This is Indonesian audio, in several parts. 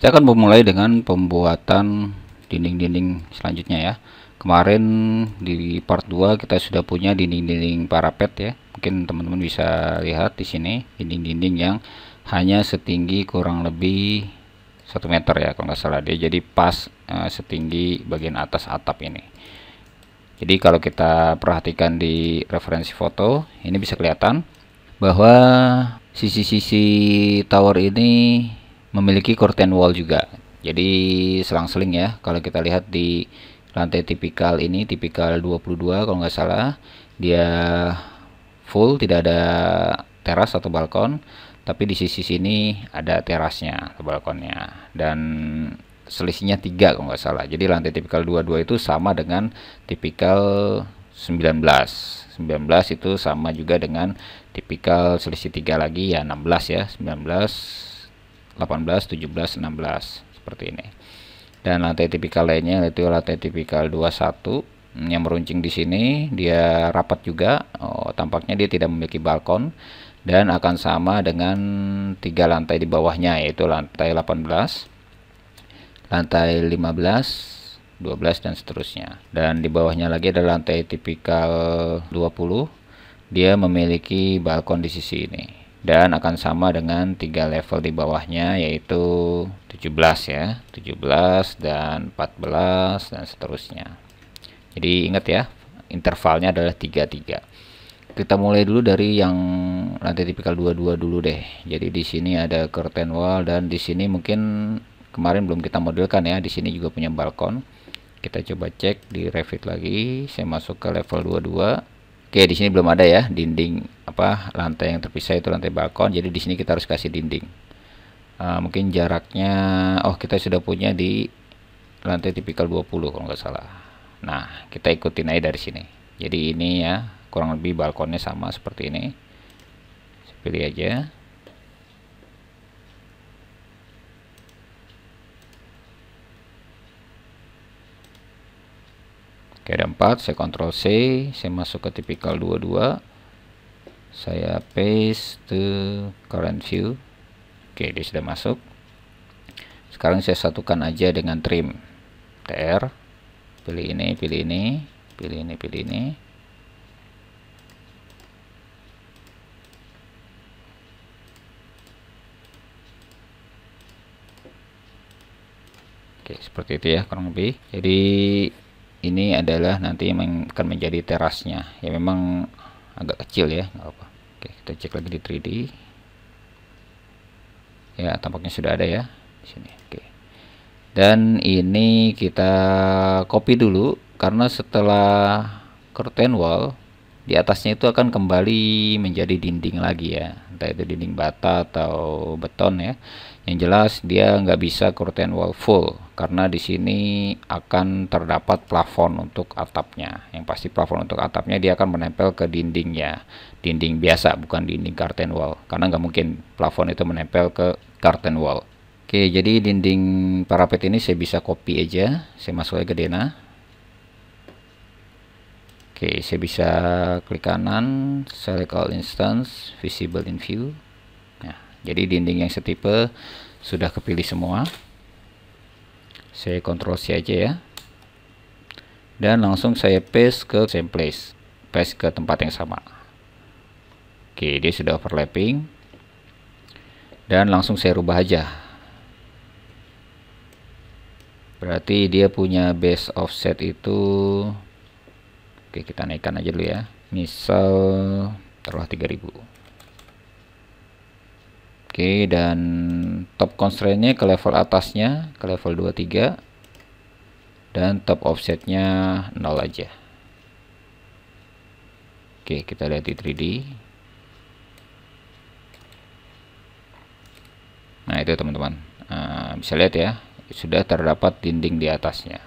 kita akan memulai dengan pembuatan dinding-dinding selanjutnya ya kemarin di part 2 kita sudah punya dinding-dinding parapet ya mungkin teman-teman bisa lihat di sini dinding-dinding yang hanya setinggi kurang lebih 1 meter ya kalau nggak salah dia jadi pas eh, setinggi bagian atas atap ini jadi kalau kita perhatikan di referensi foto, ini bisa kelihatan bahwa sisi-sisi tower ini memiliki curtain wall juga jadi selang-seling ya kalau kita lihat di lantai tipikal ini tipikal 22 kalau nggak salah dia full tidak ada teras atau balkon tapi di sisi sini ada terasnya atau balkonnya dan selisihnya tiga kalau nggak salah jadi lantai tipikal 22 itu sama dengan tipikal 19 19 itu sama juga dengan tipikal selisih tiga lagi ya 16 ya 19 18, 17, 16 seperti ini. Dan lantai tipikal lainnya yaitu lantai tipikal 21 yang meruncing di sini dia rapat juga. Oh, tampaknya dia tidak memiliki balkon dan akan sama dengan tiga lantai di bawahnya yaitu lantai 18, lantai 15, 12 dan seterusnya. Dan di bawahnya lagi ada lantai tipikal 20. Dia memiliki balkon di sisi ini dan akan sama dengan tiga level di bawahnya yaitu 17 ya 17 dan 14 dan seterusnya jadi ingat ya intervalnya adalah 33 kita mulai dulu dari yang nanti tipikal 22 dulu deh jadi di sini ada curtain wall dan di sini mungkin kemarin belum kita modelkan ya di sini juga punya balkon kita coba cek di revit lagi saya masuk ke level 22 Oke, di sini belum ada ya dinding apa lantai yang terpisah itu lantai balkon. Jadi di sini kita harus kasih dinding. Uh, mungkin jaraknya oh kita sudah punya di lantai tipikal 20 kalau nggak salah. Nah, kita ikutin aja dari sini. Jadi ini ya, kurang lebih balkonnya sama seperti ini. pilih aja. Oke, ada 4, saya kontrol C, saya masuk ke tipikal 22. Saya paste to current view. Oke, dia sudah masuk. Sekarang saya satukan aja dengan trim. TR. Pilih ini, pilih ini, pilih ini, pilih ini. Oke, seperti itu ya kurang lebih. Jadi ini adalah nanti yang akan menjadi terasnya ya memang agak kecil ya nggak apa oke kita cek lagi di 3D ya tampaknya sudah ada ya di sini oke dan ini kita copy dulu karena setelah curtain wall di atasnya itu akan kembali menjadi dinding lagi ya entah itu dinding bata atau beton ya yang jelas dia nggak bisa curtain wall full karena di sini akan terdapat plafon untuk atapnya yang pasti plafon untuk atapnya dia akan menempel ke dindingnya dinding biasa bukan dinding curtain wall karena nggak mungkin plafon itu menempel ke curtain wall oke jadi dinding parapet ini saya bisa copy aja saya masuk ke Dena oke saya bisa klik kanan select all instance visible in view jadi dinding yang setipe sudah kepilih semua saya kontrol C aja ya dan langsung saya paste ke same place paste ke tempat yang sama oke dia sudah overlapping dan langsung saya rubah aja berarti dia punya base offset itu oke kita naikkan aja dulu ya misal taruh 3000 Oke, dan top constraint-nya ke level atasnya, ke level 23. Dan top offset-nya 0 aja. Oke, kita lihat di 3D. Nah, itu teman-teman. Uh, bisa lihat ya, sudah terdapat dinding di atasnya.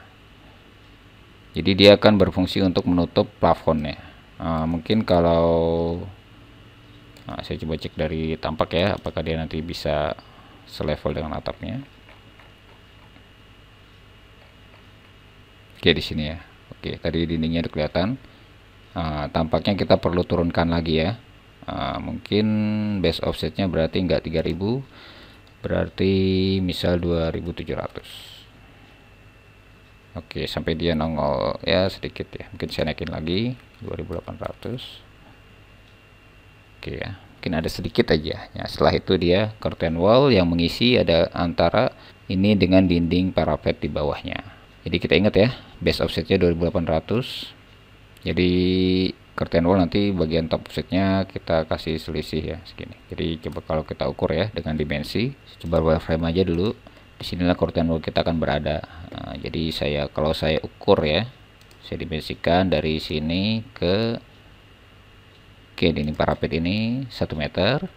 Jadi dia akan berfungsi untuk menutup plafonnya. Uh, mungkin kalau Nah, saya coba cek dari tampak ya, apakah dia nanti bisa selevel dengan atapnya. Oke, di sini ya. Oke, tadi dindingnya udah kelihatan. Uh, tampaknya kita perlu turunkan lagi ya. Uh, mungkin base offsetnya berarti enggak 3000, berarti misal 2700. Oke, sampai dia nongol ya sedikit ya. Mungkin saya naikin lagi 2800 oke ya mungkin ada sedikit aja ya setelah itu dia curtain wall yang mengisi ada antara ini dengan dinding parapet di bawahnya jadi kita ingat ya base offsetnya 2800 jadi curtain wall nanti bagian top offsetnya kita kasih selisih ya segini jadi coba kalau kita ukur ya dengan dimensi coba wireframe aja dulu disinilah curtain wall kita akan berada nah, jadi saya kalau saya ukur ya saya dimensikan dari sini ke Oke, dinding parapet ini 1 meter.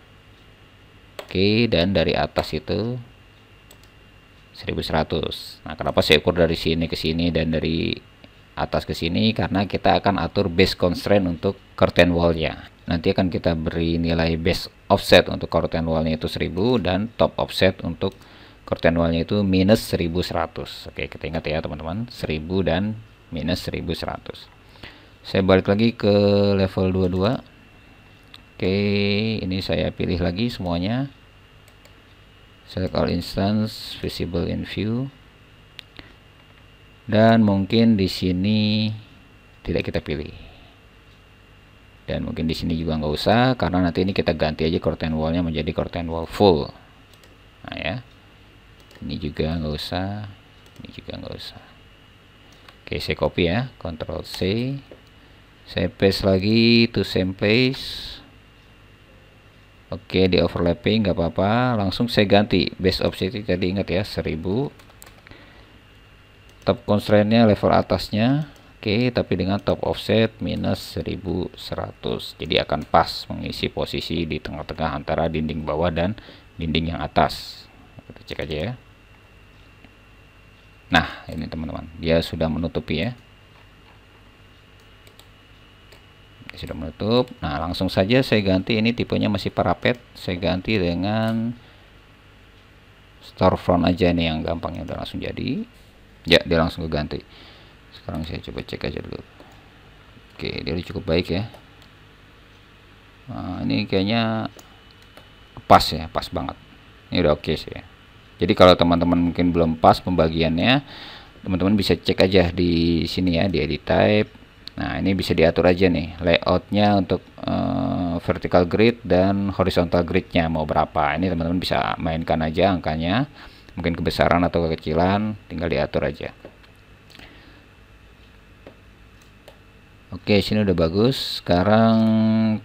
Oke, dan dari atas itu 1100. Nah, kenapa saya ukur dari sini ke sini dan dari atas ke sini? Karena kita akan atur base constraint untuk curtain wall-nya. Nanti akan kita beri nilai base offset untuk curtain wall-nya itu 1000 dan top offset untuk curtain wall-nya itu minus 1100. Oke, kita ingat ya teman-teman, 1000 dan minus 1100. Saya balik lagi ke level 22 oke ini saya pilih lagi semuanya select all instance visible in view dan mungkin di sini tidak kita pilih dan mungkin di sini juga nggak usah karena nanti ini kita ganti aja curtain wall-nya menjadi curtain wall full nah ya ini juga nggak usah ini juga nggak usah oke saya copy ya Ctrl C saya paste lagi to same place Oke di overlapping nggak apa-apa langsung saya ganti base opacity Jadi ingat ya 1000 top constraintnya level atasnya Oke tapi dengan top offset minus 1100 jadi akan pas mengisi posisi di tengah-tengah antara dinding bawah dan dinding yang atas kita cek aja ya Nah ini teman-teman dia sudah menutupi ya sudah menutup nah langsung saja saya ganti ini tipenya masih parapet saya ganti dengan storefront aja ini yang gampangnya udah langsung jadi ya dia langsung ganti, sekarang saya coba cek aja dulu oke dia udah cukup baik ya nah, ini kayaknya pas ya pas banget ini udah oke okay sih ya. jadi kalau teman-teman mungkin belum pas pembagiannya teman-teman bisa cek aja di sini ya di edit type Nah ini bisa diatur aja nih layoutnya untuk uh, vertical grid dan horizontal gridnya mau berapa. Ini teman-teman bisa mainkan aja angkanya, mungkin kebesaran atau kekecilan, tinggal diatur aja. Oke sini udah bagus. Sekarang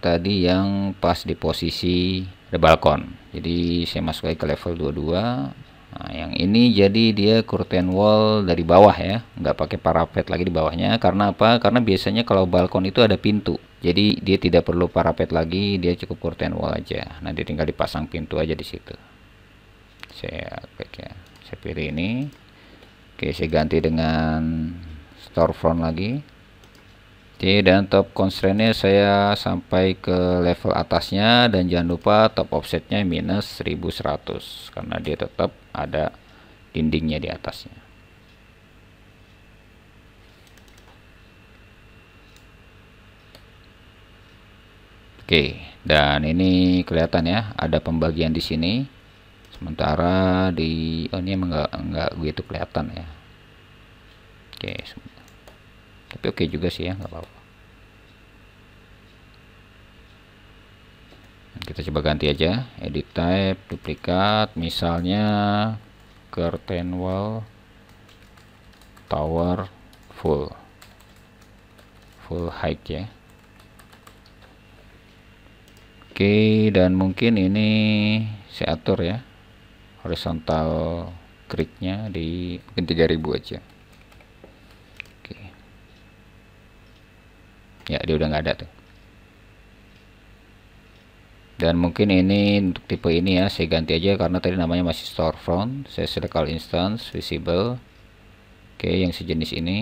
tadi yang pas di posisi ada balkon. Jadi saya masuk lagi ke level 22 Nah, yang ini jadi dia curtain wall dari bawah ya, nggak pakai parapet lagi di bawahnya. Karena apa? Karena biasanya kalau balkon itu ada pintu, jadi dia tidak perlu parapet lagi, dia cukup curtain wall aja. Nanti tinggal dipasang pintu aja di situ. Saya pakai, ya, saya pilih ini. Oke, saya ganti dengan storefront lagi. Oke dan top constraintnya saya sampai ke level atasnya dan jangan lupa top offsetnya minus 1100 karena dia tetap ada dindingnya di atasnya. Oke, dan ini kelihatan ya, ada pembagian di sini. Sementara di oh ini enggak enggak begitu kelihatan ya. Oke, sebentar tapi oke okay juga sih ya nggak apa-apa nah, kita coba ganti aja edit type duplikat misalnya curtain wall tower full full height ya oke dan mungkin ini saya atur ya horizontal gridnya di mungkin 3000 aja ya dia udah nggak ada tuh dan mungkin ini untuk tipe ini ya saya ganti aja karena tadi namanya masih storefront saya select all instance visible oke yang sejenis ini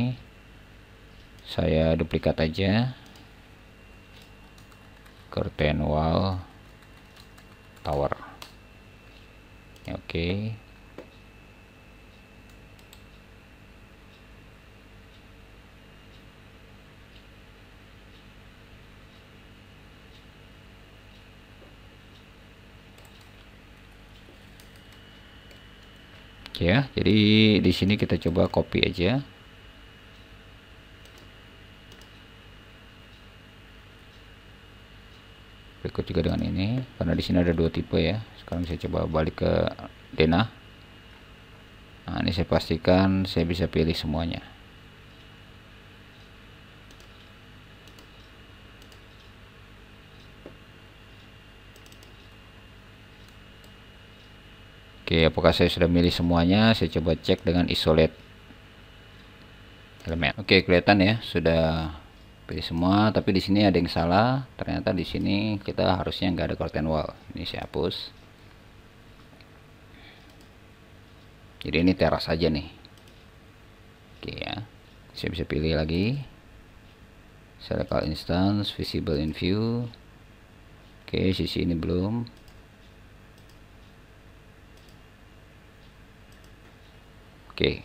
saya duplikat aja curtain wall tower ya, oke aja ya. Jadi di sini kita coba copy aja. Berikut juga dengan ini karena di sini ada dua tipe ya. Sekarang saya coba balik ke denah. Nah, ini saya pastikan saya bisa pilih semuanya. Oke, apakah saya sudah milih semuanya? Saya coba cek dengan isolate elemen. Oke, kelihatan ya sudah pilih semua, tapi di sini ada yang salah. Ternyata di sini kita harusnya nggak ada curtain wall. Ini saya hapus. Jadi ini teras aja nih. Oke ya. Saya bisa pilih lagi. Select all instance, visible in view. Oke, sisi ini belum Oke. Okay.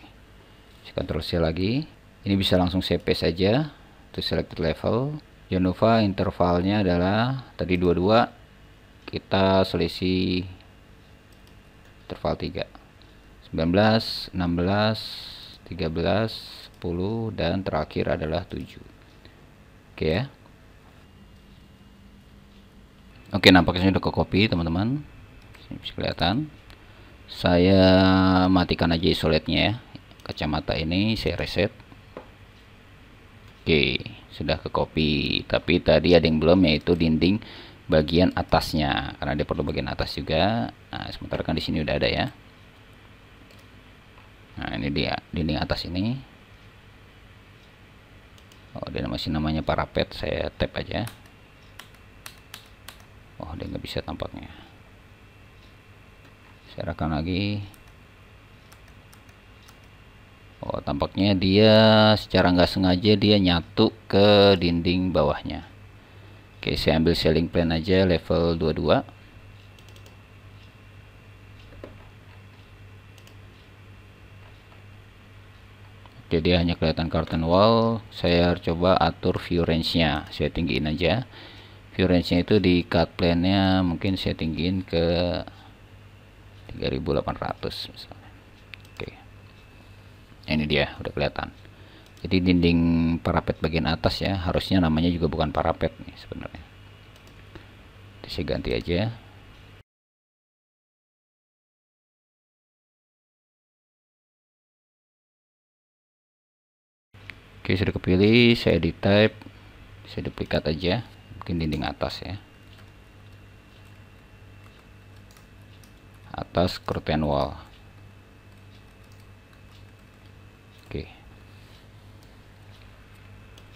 Ctrl C lagi. Ini bisa langsung CP saja to select level. Jangan lupa intervalnya adalah tadi 22 kita selisih interval 3. 19, 16, 13, 10 dan terakhir adalah 7. Oke okay, ya. Oke, okay, nampaknya sudah ke copy, teman-teman. Bisa kelihatan saya matikan aja isolatnya ya kacamata ini saya reset oke sudah ke copy tapi tadi ada yang belum yaitu dinding bagian atasnya karena dia perlu bagian atas juga nah, sementara kan di sini udah ada ya nah ini dia dinding atas ini oh dia masih namanya parapet saya tap aja oh dia nggak bisa tampaknya saya rekam lagi Oh tampaknya dia secara nggak sengaja dia nyatu ke dinding bawahnya Oke saya ambil ceiling plan aja level 22 dia hanya kelihatan curtain wall saya coba atur view range nya saya tinggiin aja view range nya itu di cut plan nya mungkin saya tinggiin ke 3800 misalnya oke ini dia udah kelihatan jadi dinding parapet bagian atas ya harusnya namanya juga bukan parapet nih sebenarnya jadi saya ganti aja ya. oke sudah kepilih saya di type saya duplikat aja mungkin dinding atas ya atas curtain wall oke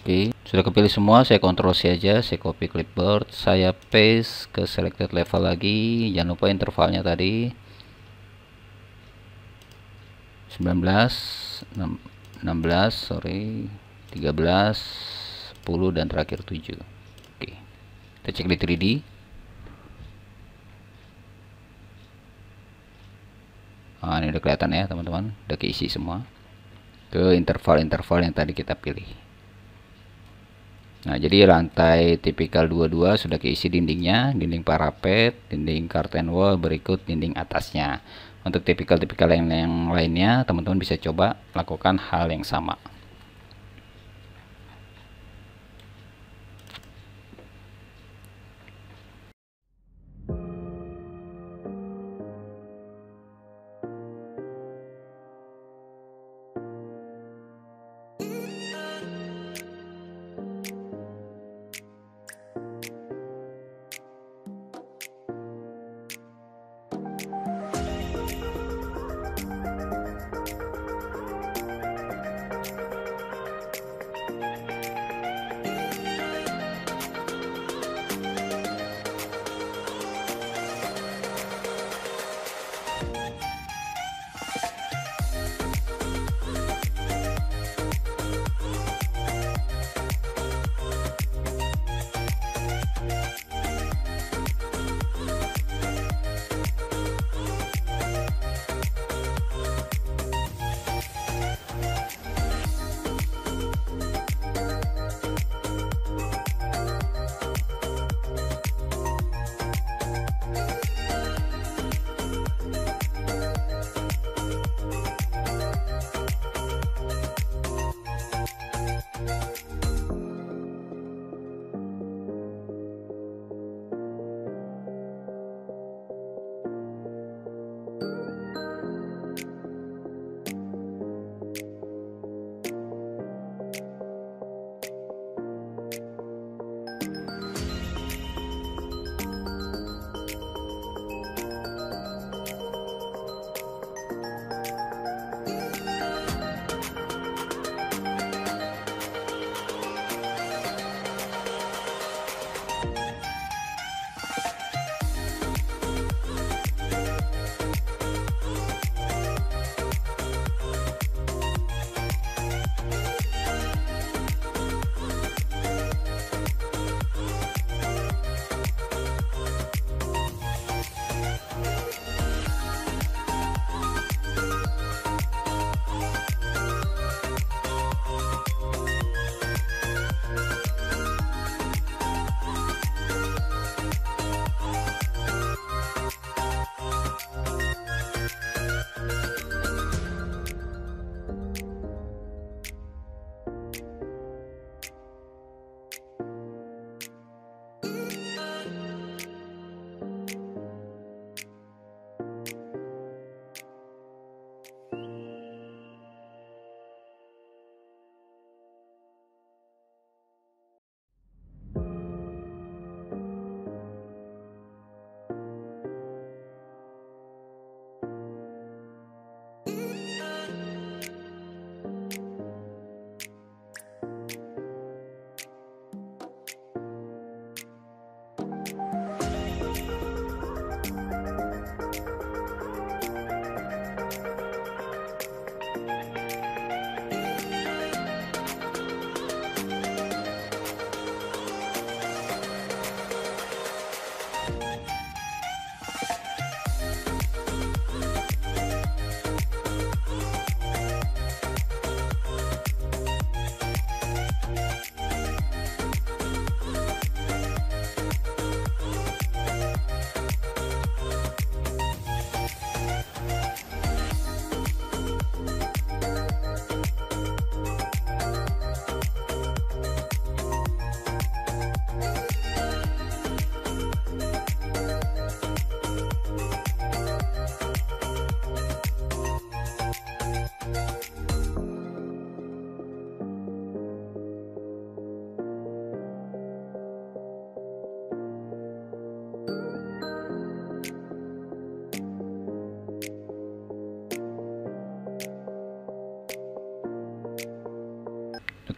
oke sudah kepilih semua saya kontrol C aja saya copy clipboard saya paste ke selected level lagi jangan lupa intervalnya tadi 19 6, 16 sorry 13 10 dan terakhir 7 oke kita cek di 3D nah, ini udah kelihatan ya teman-teman udah keisi semua ke interval-interval yang tadi kita pilih nah jadi lantai tipikal 22 sudah keisi dindingnya dinding parapet dinding curtain wall berikut dinding atasnya untuk tipikal-tipikal yang, yang lainnya teman-teman bisa coba lakukan hal yang sama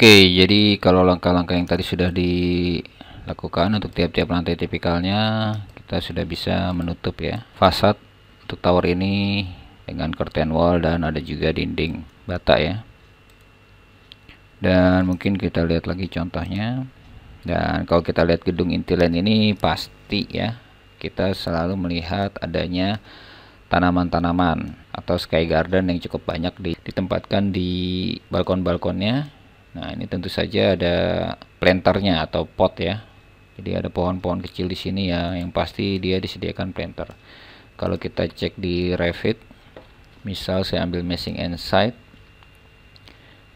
Oke, jadi kalau langkah-langkah yang tadi sudah dilakukan untuk tiap-tiap lantai tipikalnya, kita sudah bisa menutup ya fasad untuk tower ini dengan curtain wall dan ada juga dinding bata ya. Dan mungkin kita lihat lagi contohnya. Dan kalau kita lihat gedung inti intiland ini pasti ya kita selalu melihat adanya tanaman-tanaman atau sky garden yang cukup banyak ditempatkan di balkon-balkonnya Nah, ini tentu saja ada planternya atau pot ya. Jadi ada pohon-pohon kecil di sini ya, yang pasti dia disediakan planter. Kalau kita cek di Revit, misal saya ambil missing and Side,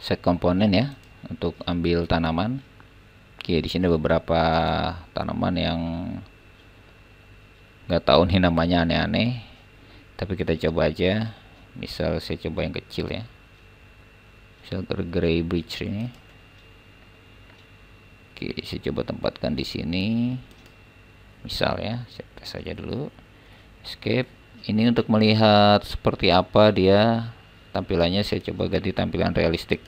set komponen ya, untuk ambil tanaman. Oke, di sini beberapa tanaman yang nggak tahu nih namanya aneh-aneh, tapi kita coba aja. Misal saya coba yang kecil ya. Sugar Grey Bridge ini. Oke, saya coba tempatkan di sini. Misal ya, saya tes saja dulu. Escape. Ini untuk melihat seperti apa dia tampilannya saya coba ganti tampilan realistik.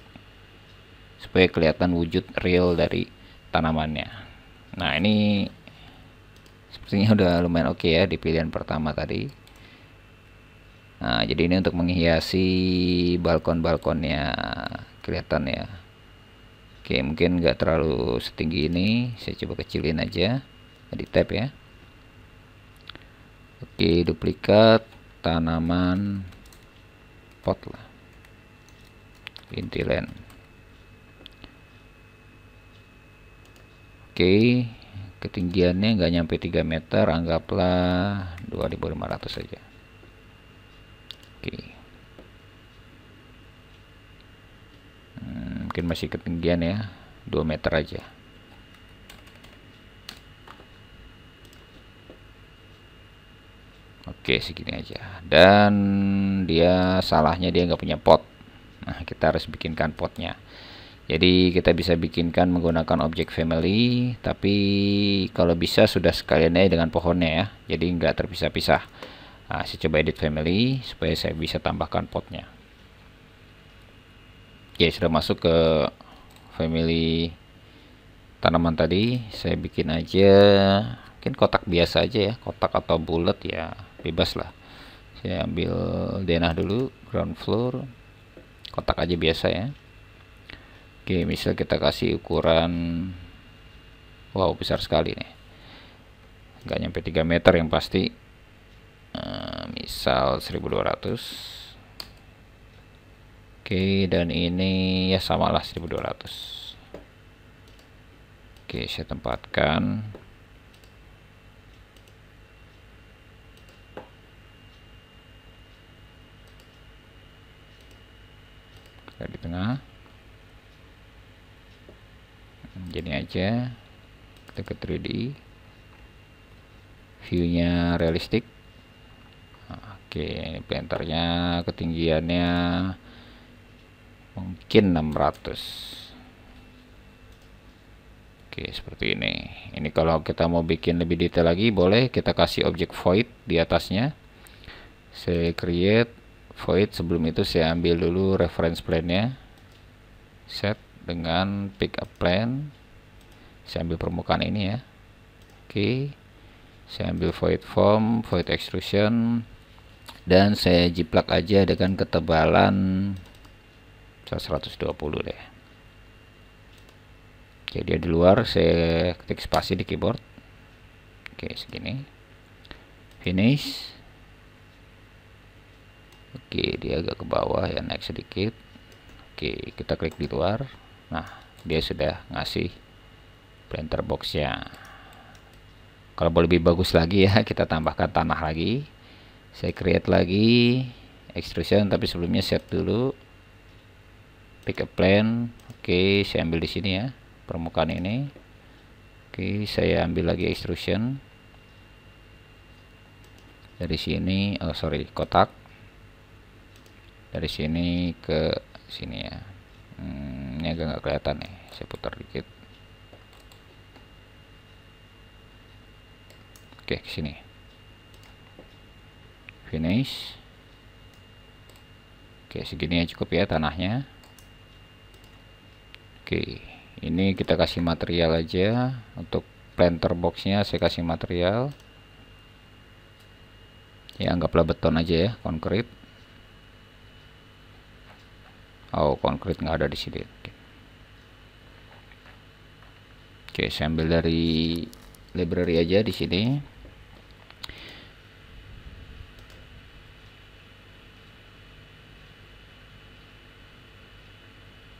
Supaya kelihatan wujud real dari tanamannya. Nah, ini sepertinya udah lumayan oke okay ya di pilihan pertama tadi. Nah, jadi ini untuk menghiasi balkon-balkonnya kelihatan ya. Oke, mungkin nggak terlalu setinggi ini. Saya coba kecilin aja. Di tab ya. Oke, duplikat tanaman pot lah. Intiland. Oke, ketinggiannya nggak nyampe 3 meter, anggaplah 2500 saja oke hmm, mungkin masih ketinggian ya 2 meter aja Oke segini aja dan dia salahnya dia nggak punya pot nah kita harus bikinkan potnya jadi kita bisa bikinkan menggunakan objek family tapi kalau bisa sudah sekalian aja dengan pohonnya ya jadi nggak terpisah-pisah Nah, saya coba edit family supaya saya bisa tambahkan potnya. Oke, sudah masuk ke family tanaman tadi. Saya bikin aja mungkin kotak biasa aja ya, kotak atau bulat ya, bebas lah. Saya ambil denah dulu, ground floor. Kotak aja biasa ya. Oke, misal kita kasih ukuran wow, besar sekali nih. Gak nyampe 3 meter yang pasti Eh, seribu misal 1200 Oke, okay, dan ini ya samalah 1200. Oke, okay, saya tempatkan. Kita di tengah. Jadi aja kita ke 3D. View-nya realistik oke ini planternya ketinggiannya mungkin 600 oke seperti ini ini kalau kita mau bikin lebih detail lagi boleh kita kasih objek void di atasnya saya create void sebelum itu saya ambil dulu reference plane-nya set dengan pick up plane saya ambil permukaan ini ya oke saya ambil void form void extrusion dan saya jiplak aja dengan ketebalan 120 deh jadi dia di luar saya ketik spasi di keyboard oke segini finish oke dia agak ke bawah ya naik sedikit oke kita klik di luar nah dia sudah ngasih printer boxnya kalau mau lebih bagus lagi ya kita tambahkan tanah lagi saya create lagi extrusion tapi sebelumnya save dulu pick a plan oke saya ambil di sini ya permukaan ini oke saya ambil lagi extrusion dari sini oh sorry kotak dari sini ke sini ya hmm, ini agak nggak kelihatan nih saya putar dikit oke ke sini finish oke segini ya cukup ya tanahnya oke ini kita kasih material aja untuk planter boxnya saya kasih material ya anggaplah beton aja ya konkrit oh konkrit nggak ada di sini oke. oke saya dari library aja di sini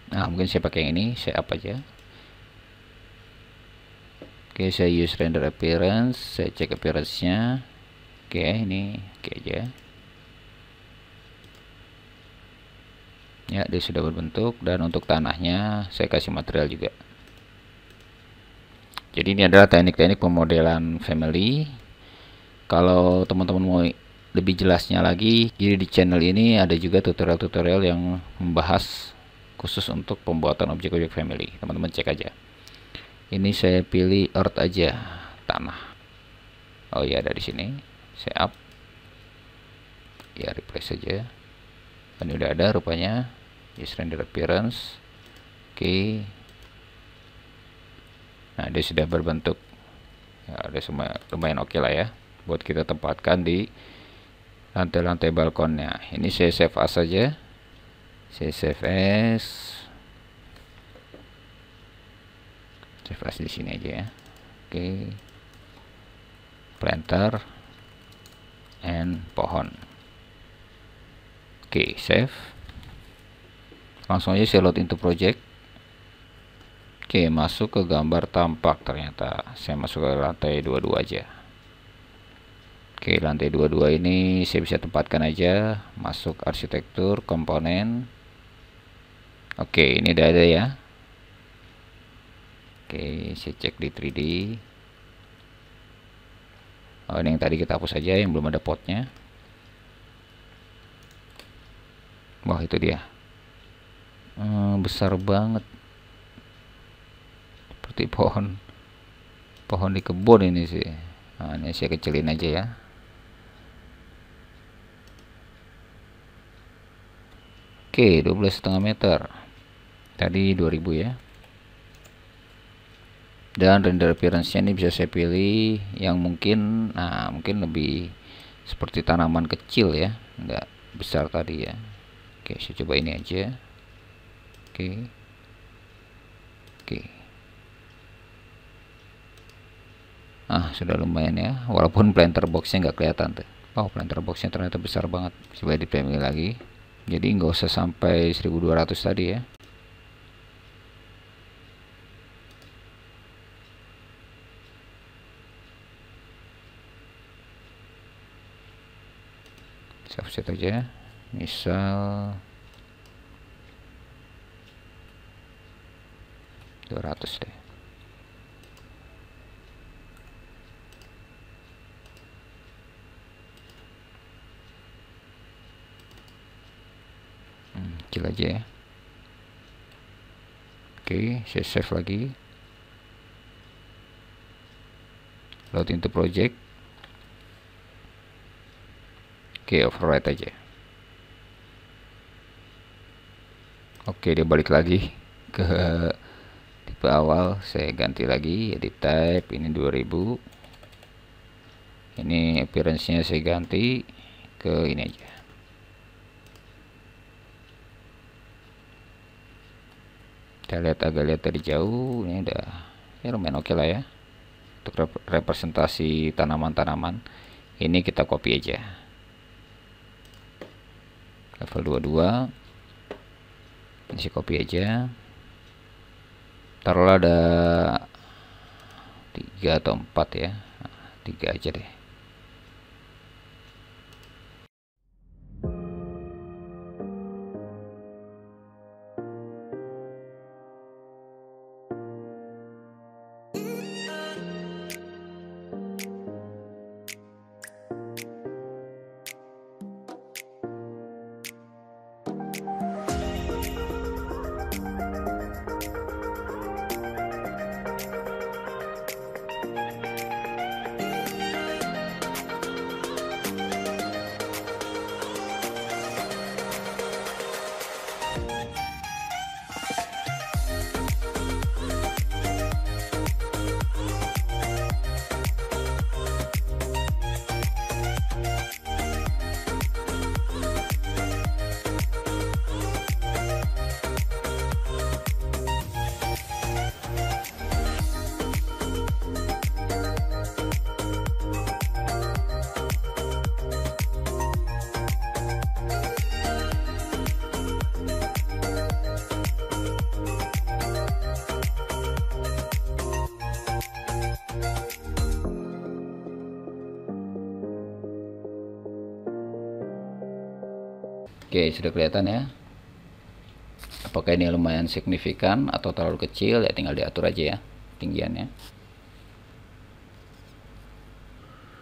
nah mungkin saya pakai yang ini saya apa aja oke saya use render appearance saya cek appearance nya oke ini oke aja ya dia sudah berbentuk dan untuk tanahnya saya kasih material juga jadi ini adalah teknik-teknik pemodelan family kalau teman-teman mau lebih jelasnya lagi jadi di channel ini ada juga tutorial-tutorial yang membahas khusus untuk pembuatan objek-objek family teman-teman cek aja ini saya pilih earth aja tanah oh iya ada di sini saya up ya replace saja ini udah ada rupanya yes render appearance oke okay. nah dia sudah berbentuk ya ada semua lumayan oke okay lah ya buat kita tempatkan di lantai-lantai balkonnya ini saya save as saja saya save di sini aja ya oke okay. planter and pohon oke save langsung aja saya load into project oke masuk ke gambar tampak ternyata saya masuk ke lantai 22 aja oke lantai 22 ini saya bisa tempatkan aja masuk arsitektur komponen Oke, ini udah ada ya. Oke, saya cek di 3D. Oh, ini yang tadi kita hapus aja yang belum ada potnya. Wah, itu dia. Hmm, besar banget. Seperti pohon. Pohon di kebun ini sih. Nah, ini saya kecilin aja ya. Oke, 12,5 meter tadi 2000 ya dan render appearance nya ini bisa saya pilih yang mungkin nah mungkin lebih seperti tanaman kecil ya enggak besar tadi ya oke saya coba ini aja oke oke ah sudah lumayan ya walaupun planter boxnya nggak kelihatan tuh oh planter boxnya ternyata besar banget coba di lagi jadi nggak usah sampai 1200 tadi ya kita itu aja misal 200 deh hmm, kecil aja ya oke saya save lagi load into project Oke, override aja. Oke, dia balik lagi ke tipe awal. Saya ganti lagi, edit type, ini 2000. Ini appearance-nya saya ganti ke ini aja. Kita lihat agak lihat dari jauh, ini udah ya lumayan oke okay lah ya. Untuk representasi tanaman-tanaman, ini kita copy aja level 22 isi copy aja taruhlah ada tiga atau empat ya tiga aja deh kelihatan ya apakah ini lumayan signifikan atau terlalu kecil ya tinggal diatur aja ya tinggiannya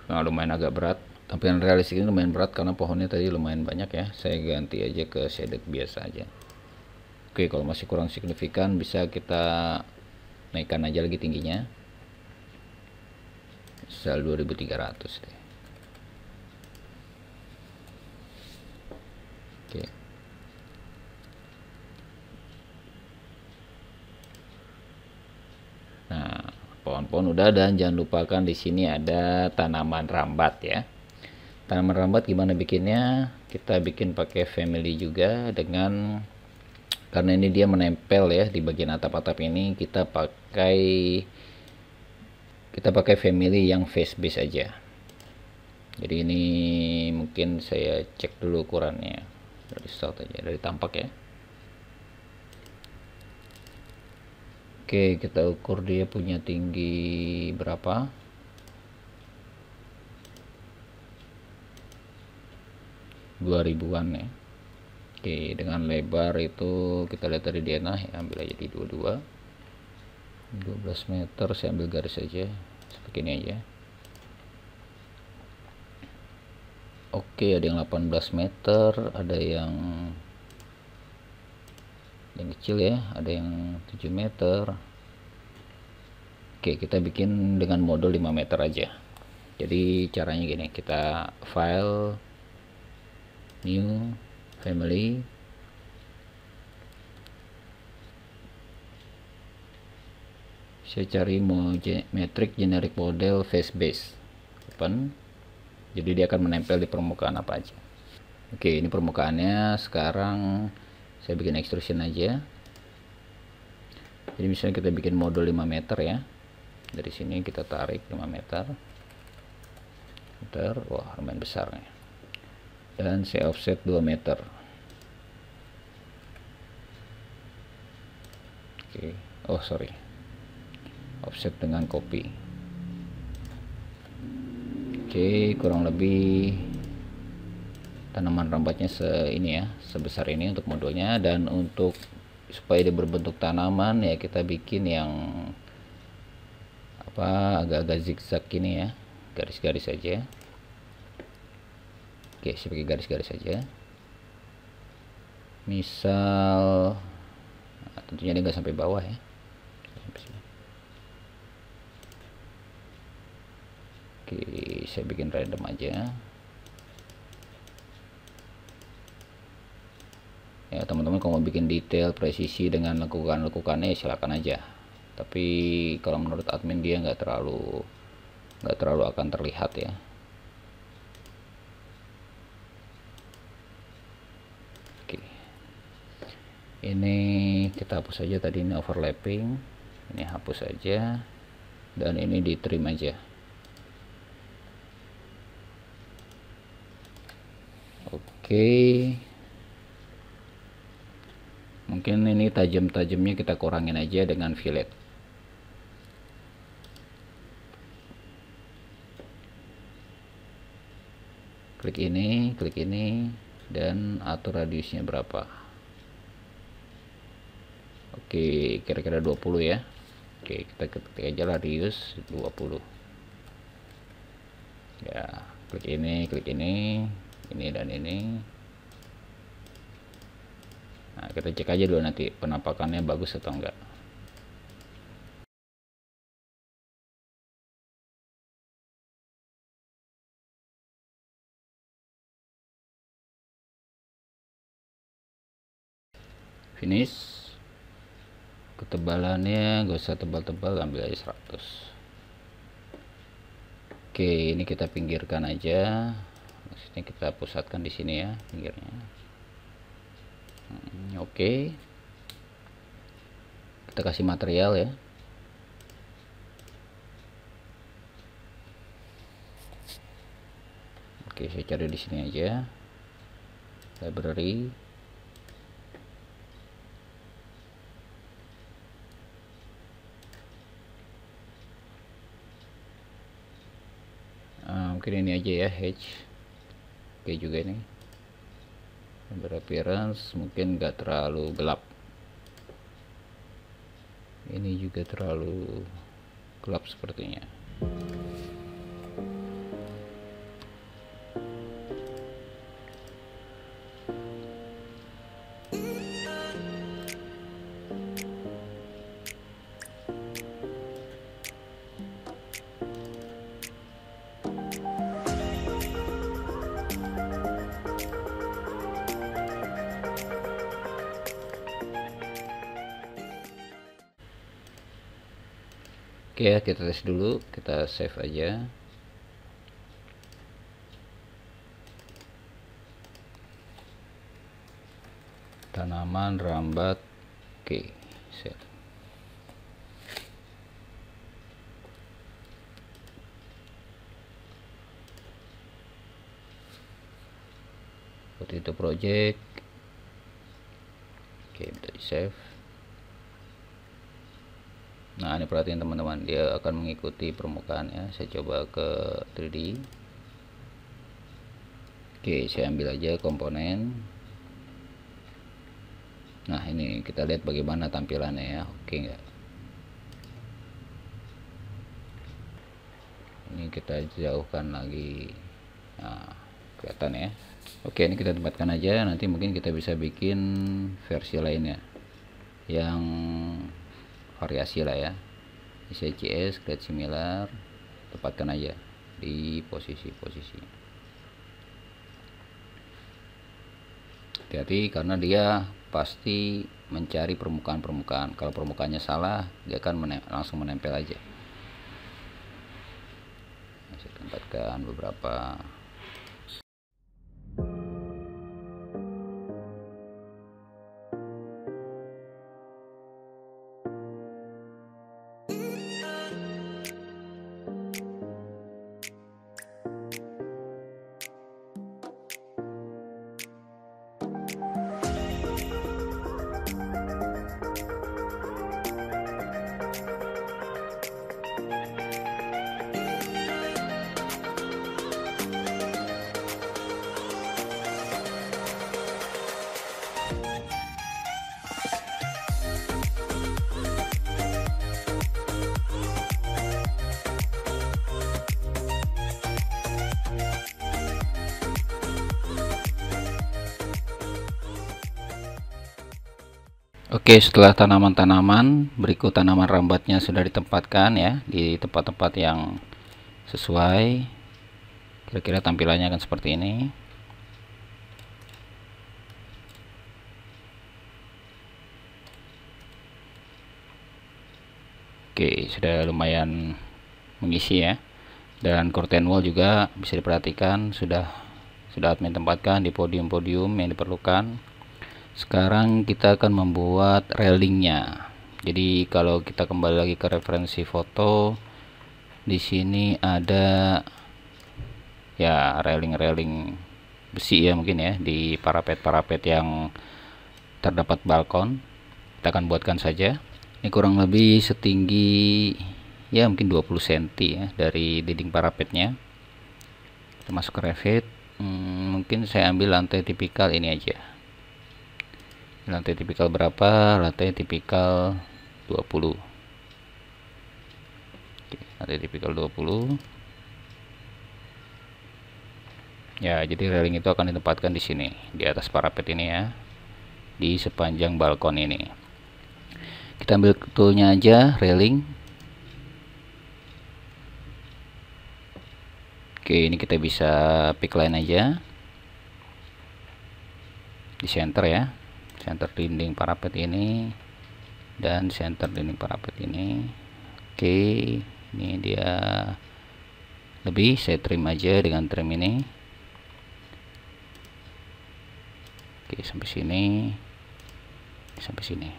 nah lumayan agak berat tapi yang realistik ini lumayan berat karena pohonnya tadi lumayan banyak ya saya ganti aja ke shaded biasa aja oke kalau masih kurang signifikan bisa kita naikkan aja lagi tingginya sel 2300 deh pohon udah dan jangan lupakan di sini ada tanaman rambat ya tanaman rambat gimana bikinnya kita bikin pakai family juga dengan karena ini dia menempel ya di bagian atap-atap ini kita pakai kita pakai family yang face base aja jadi ini mungkin saya cek dulu ukurannya dari start aja dari tampak ya Oke, kita ukur dia punya tinggi berapa. Dua ribuan ya. Oke, dengan lebar itu kita lihat dari DNA ya, ambil aja di 22. 12 meter saya ambil garis aja seperti ini aja. Oke, ada yang 18 meter, ada yang yang kecil ya ada yang 7 meter oke kita bikin dengan modul 5 meter aja jadi caranya gini kita file new family saya cari mau metric generic model face base open jadi dia akan menempel di permukaan apa aja oke ini permukaannya sekarang saya bikin extrusion aja jadi misalnya kita bikin modul 5 meter ya dari sini kita tarik 5 meter meter wah lumayan besar nih dan saya offset 2 meter oke oh sorry offset dengan copy oke kurang lebih tanaman rambatnya se ini ya sebesar ini untuk modulnya dan untuk supaya dia berbentuk tanaman ya kita bikin yang apa agak-agak zigzag ini ya garis-garis saja oke sebagai garis-garis saja misal nah, tentunya dia nggak sampai bawah ya oke saya bikin random aja ya teman-teman kalau mau bikin detail presisi dengan lekukan-lekukannya ya silakan aja tapi kalau menurut admin dia nggak terlalu nggak terlalu akan terlihat ya oke ini kita hapus aja tadi ini overlapping ini hapus aja dan ini di trim aja oke mungkin ini tajam-tajamnya kita kurangin aja dengan fillet klik ini klik ini dan atur radiusnya berapa oke kira-kira 20 ya oke kita ketik aja radius 20 ya klik ini klik ini ini dan ini Nah, kita cek aja dulu nanti penampakannya bagus atau enggak. Finish. Ketebalannya gak usah tebal-tebal, ambil aja 100. Oke, ini kita pinggirkan aja. Maksudnya kita pusatkan di sini ya, pinggirnya. Hmm, oke okay. kita kasih material ya oke okay, saya cari di sini aja library ah, mungkin ini aja ya H oke juga ini berappearance mungkin nggak terlalu gelap ini juga terlalu gelap sepertinya oke ya kita tes dulu kita save aja tanaman rambat oke set itu project oke kita di save nah ini perhatiin teman-teman dia akan mengikuti permukaan ya. saya coba ke 3D oke saya ambil aja komponen nah ini kita lihat bagaimana tampilannya ya oke enggak ini kita jauhkan lagi nah kelihatan ya oke ini kita tempatkan aja nanti mungkin kita bisa bikin versi lainnya yang variasi lah ya ICJS, create similar tempatkan aja di posisi-posisi hati-hati karena dia pasti mencari permukaan-permukaan kalau permukaannya salah dia akan menem langsung menempel aja saya tempatkan beberapa Oke, setelah tanaman-tanaman, berikut tanaman rambatnya sudah ditempatkan ya di tempat-tempat yang sesuai. Kira-kira tampilannya akan seperti ini. Oke, sudah lumayan mengisi ya. Dan curtain wall juga bisa diperhatikan sudah sudah admin tempatkan di podium-podium yang diperlukan sekarang kita akan membuat railingnya jadi kalau kita kembali lagi ke referensi foto di sini ada ya railing-railing besi ya mungkin ya di parapet-parapet yang terdapat balkon kita akan buatkan saja ini kurang lebih setinggi ya mungkin 20 cm ya dari dinding parapetnya kita masuk ke revit hmm, mungkin saya ambil lantai tipikal ini aja lantai tipikal berapa lantai tipikal 20 Oke, lantai tipikal 20 ya jadi railing itu akan ditempatkan di sini di atas parapet ini ya di sepanjang balkon ini kita ambil toolnya aja railing oke ini kita bisa pick line aja di center ya center dinding parapet ini dan center dinding parapet ini oke ini dia lebih saya trim aja dengan trim ini oke sampai sini sampai sini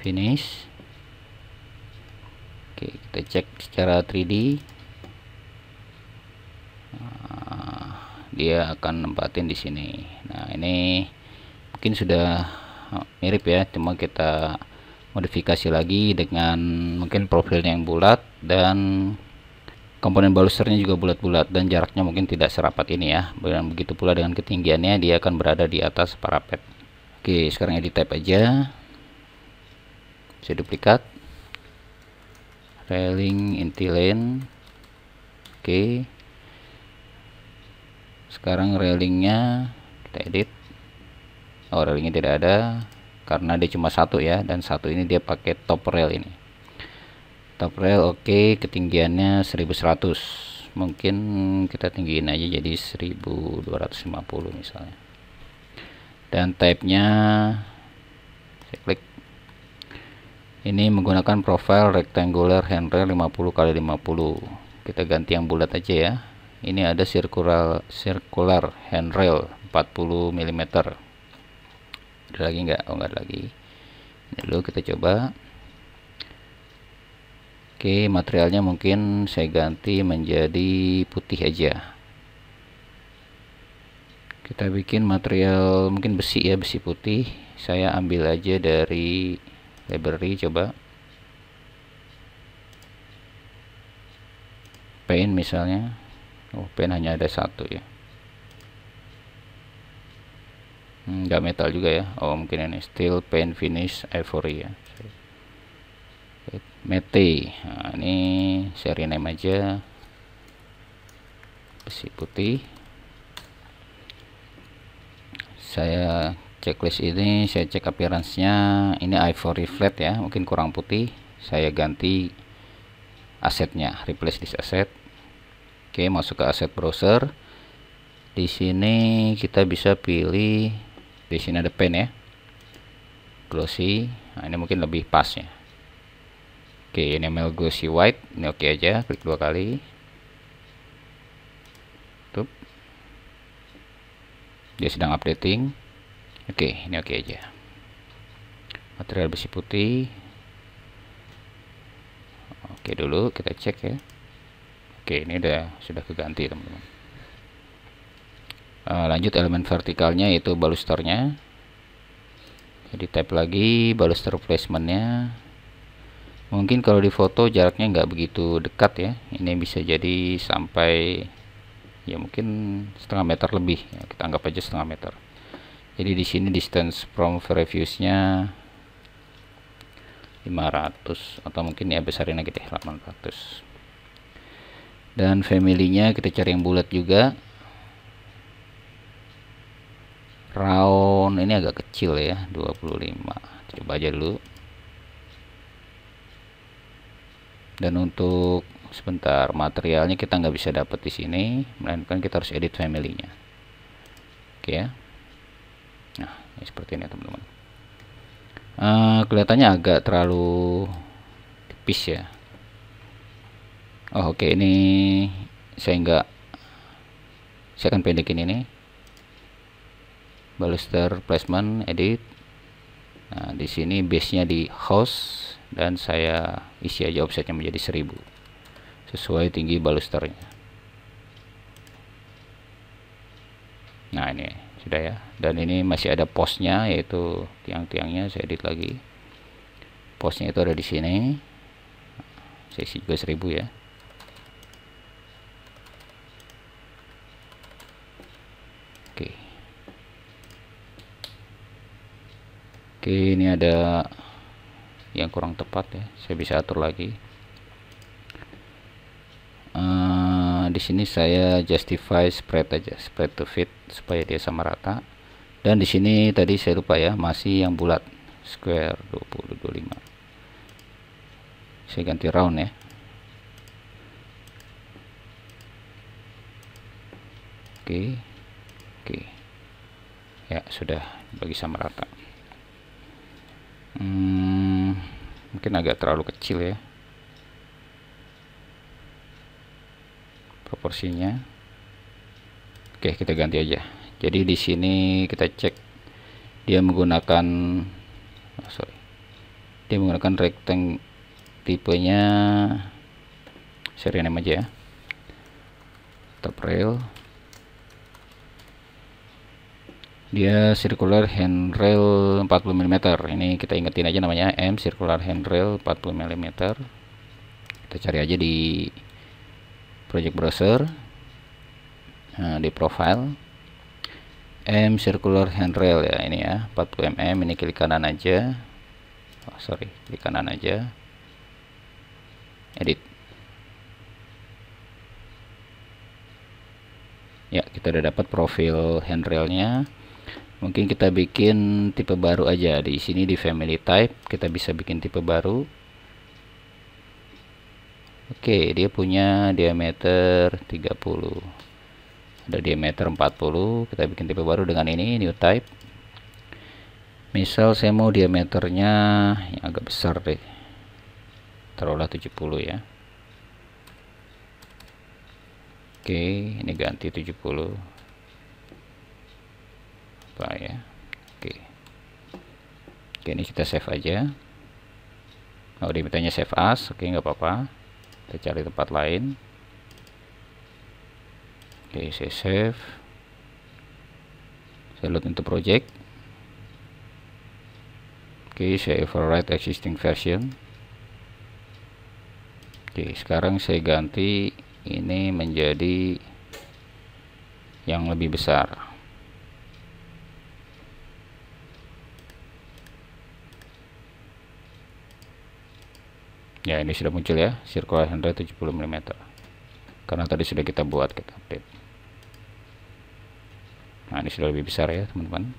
finish oke kita cek secara 3D ah, dia akan nempatin di sini nah ini mungkin sudah oh, mirip ya cuma kita modifikasi lagi dengan mungkin profilnya yang bulat dan komponen balusernya juga bulat-bulat dan jaraknya mungkin tidak serapat ini ya dan begitu pula dengan ketinggiannya dia akan berada di atas parapet oke sekarang edit type aja Saya duplikat railing lane oke sekarang railingnya kita edit oh railingnya tidak ada karena dia cuma satu ya dan satu ini dia pakai top rail ini top rail oke okay, ketinggiannya 1100 mungkin kita tinggiin aja jadi 1250 misalnya dan type-nya saya klik ini menggunakan profile rectangular handrail 50 kali 50 kita ganti yang bulat aja ya ini ada circular circular handrail 40 mm Oh, ada lagi enggak oh enggak ada ya, lagi lalu kita coba oke materialnya mungkin saya ganti menjadi putih aja kita bikin material mungkin besi ya besi putih saya ambil aja dari library coba paint misalnya oh paint hanya ada satu ya Hmm, nggak hmm, metal juga ya oh mungkin ini steel paint finish ivory ya mete nah, ini seri name aja besi putih saya checklist ini saya cek appearance nya ini ivory flat ya mungkin kurang putih saya ganti asetnya replace this asset oke masuk ke aset browser di sini kita bisa pilih di sini ada pen ya glossy nah, ini mungkin lebih pas ya oke enamel glossy white ini oke aja klik dua kali tuh dia sedang updating oke ini oke aja material besi putih oke dulu kita cek ya oke ini udah sudah keganti teman-teman Eh, lanjut elemen vertikalnya yaitu balusternya jadi type lagi baluster placementnya mungkin kalau di foto jaraknya nggak begitu dekat ya ini bisa jadi sampai ya mungkin setengah meter lebih ya, kita anggap aja setengah meter jadi di sini distance from previewsnya 500 atau mungkin ya besarin lagi deh 800 dan familynya kita cari yang bulat juga round ini agak kecil ya 25 coba aja dulu dan untuk sebentar materialnya kita nggak bisa dapat di sini melainkan kita harus edit familynya oke ya nah ini seperti ini ya, teman-teman uh, kelihatannya agak terlalu tipis ya oh oke okay. ini saya nggak saya akan pendekin ini baluster placement edit nah di sini base nya di house dan saya isi aja offsetnya menjadi 1000 sesuai tinggi balusternya nah ini sudah ya dan ini masih ada posnya yaitu tiang-tiangnya saya edit lagi posnya itu ada di sini saya isi juga 1000 ya oke ini ada yang kurang tepat ya saya bisa atur lagi uh, di sini saya justify spread aja spread to fit supaya dia sama rata dan di sini tadi saya lupa ya masih yang bulat square 20 25 saya ganti round ya oke oke ya sudah bagi sama rata hmm, mungkin agak terlalu kecil ya proporsinya oke kita ganti aja jadi di sini kita cek dia menggunakan oh sorry dia menggunakan rectangle tipenya seri name aja ya top rail dia circular handrail 40 mm ini kita ingetin aja namanya M circular handrail 40 mm kita cari aja di project browser nah, di profile M circular handrail ya ini ya 40 mm ini klik kanan aja oh, sorry klik kanan aja edit ya kita udah dapat profil handrailnya mungkin kita bikin tipe baru aja di sini di family type kita bisa bikin tipe baru oke dia punya diameter 30 ada diameter 40 kita bikin tipe baru dengan ini new type misal saya mau diameternya yang agak besar deh terolah 70 ya oke ini ganti 70 lupa ya oke oke ini kita save aja oh dimintanya save as oke nggak apa-apa kita cari tempat lain oke saya save saya load into project oke saya override existing version oke sekarang saya ganti ini menjadi yang lebih besar ya ini sudah muncul ya circle 170 mm karena tadi sudah kita buat kita update nah ini sudah lebih besar ya teman-teman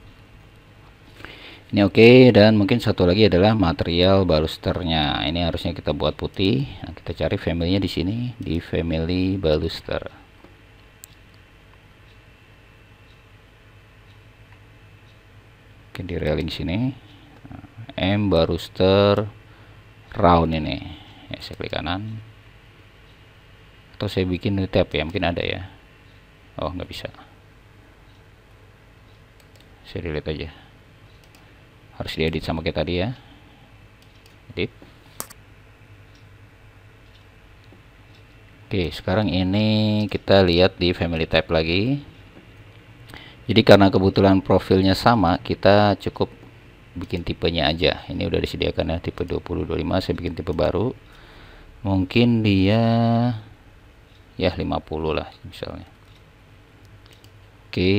ini oke okay, dan mungkin satu lagi adalah material balusternya ini harusnya kita buat putih nah, kita cari familynya di sini di family baluster oke di railing sini nah, M baruster round ini ya, saya klik kanan atau saya bikin new tab ya mungkin ada ya oh nggak bisa saya delete aja harus diedit sama kayak tadi ya edit oke sekarang ini kita lihat di family tab lagi jadi karena kebetulan profilnya sama kita cukup bikin tipenya aja ini udah disediakan ya tipe 2025 saya bikin tipe baru mungkin dia ya 50 lah misalnya oke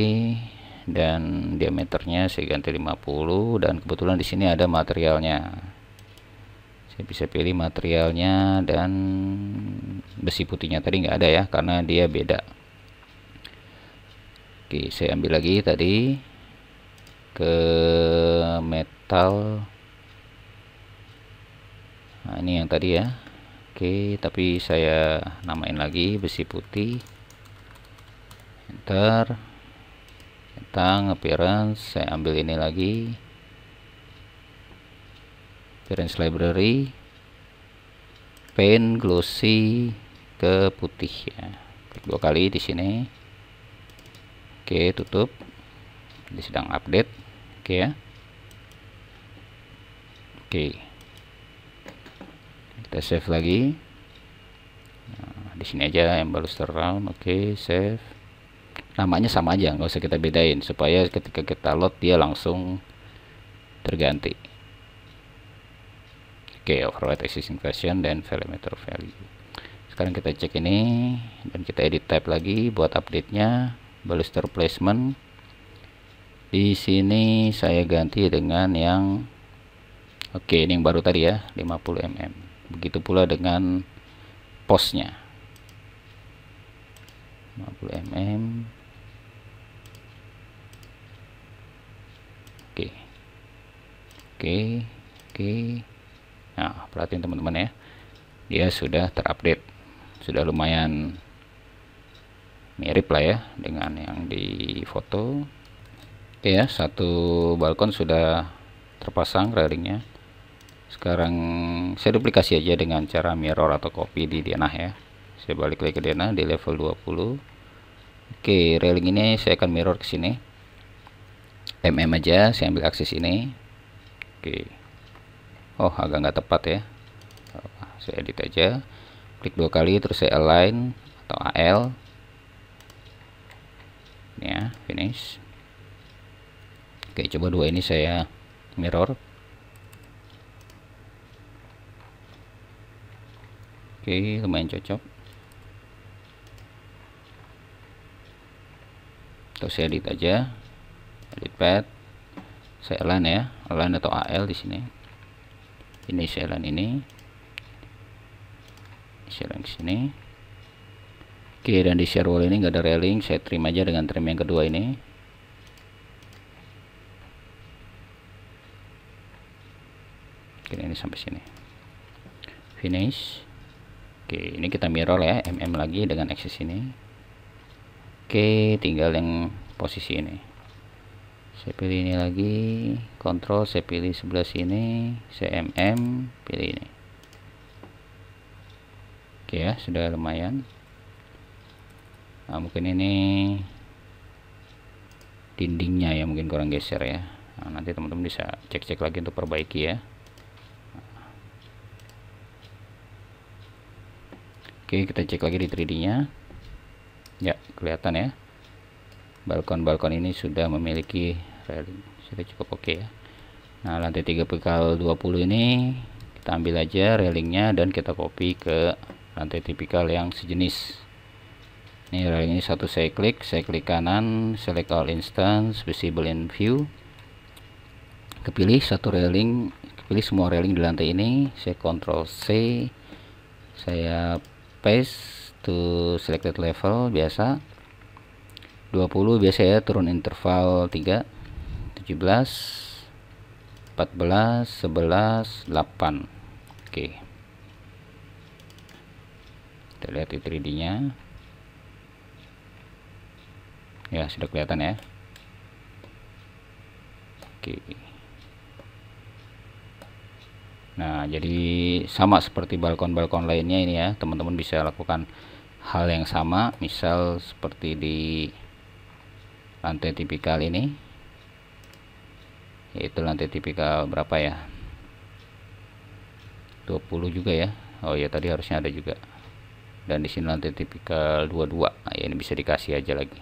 dan diameternya saya ganti 50 dan kebetulan di sini ada materialnya saya bisa pilih materialnya dan besi putihnya tadi nggak ada ya karena dia beda Oke, saya ambil lagi tadi ke metal nah ini yang tadi ya oke tapi saya namain lagi besi putih enter tentang appearance saya ambil ini lagi appearance library paint glossy ke putih ya klik dua kali di sini oke tutup ini sedang update oke ya oke kita save lagi nah, di sini aja yang baru round oke save namanya sama aja nggak usah kita bedain supaya ketika kita load dia langsung terganti oke override existing version dan parameter value sekarang kita cek ini dan kita edit type lagi buat update nya baluster placement di sini saya ganti dengan yang oke okay, ini yang baru tadi ya 50 mm begitu pula dengan posnya 50 mm oke okay. oke okay, oke nah perhatiin teman-teman ya dia sudah terupdate sudah lumayan mirip lah ya dengan yang di foto Oke ya, satu balkon sudah terpasang railingnya. Sekarang saya duplikasi aja dengan cara mirror atau copy di denah ya. Saya balik lagi ke denah di level 20. Oke, railing ini saya akan mirror ke sini. MM aja, saya ambil akses ini. Oke. Oh, agak nggak tepat ya. Saya edit aja. Klik dua kali terus saya align atau AL. ya, finish oke coba dua ini saya mirror oke lumayan cocok terus saya edit aja edit pad saya align ya align atau AL di sini ini saya align ini saya align sini oke dan di share wall ini nggak ada railing saya trim aja dengan trim yang kedua ini Oke, ini sampai sini. Finish. Oke, ini kita mirror ya, mm lagi dengan axis ini. Oke, tinggal yang posisi ini. Saya pilih ini lagi, kontrol, saya pilih sebelah sini, cmm pilih ini. Oke ya, sudah lumayan. Nah, mungkin ini dindingnya ya mungkin kurang geser ya. Nah, nanti teman-teman bisa cek-cek lagi untuk perbaiki ya. Oke, kita cek lagi di 3D-nya. Ya, kelihatan ya. Balkon-balkon ini sudah memiliki railing. Sudah cukup oke ya. Nah, lantai 3 pikal 20 ini kita ambil aja railingnya dan kita copy ke lantai tipikal yang sejenis. Ini railing ini satu saya klik, saya klik kanan, select all instance, visible in view. Kepilih satu railing, kepilih semua railing di lantai ini, saya control C. Saya paste to selected level biasa 20 biasa ya turun interval 3 17 14 11 8 oke okay. kita lihat di 3D nya ya sudah kelihatan ya oke okay. Nah, jadi sama seperti balkon-balkon lainnya ini ya, teman-teman bisa lakukan hal yang sama, misal seperti di lantai tipikal ini. Yaitu lantai tipikal berapa ya? 20 juga ya. Oh ya, tadi harusnya ada juga. Dan di sini lantai tipikal 22. Nah, ya ini bisa dikasih aja lagi.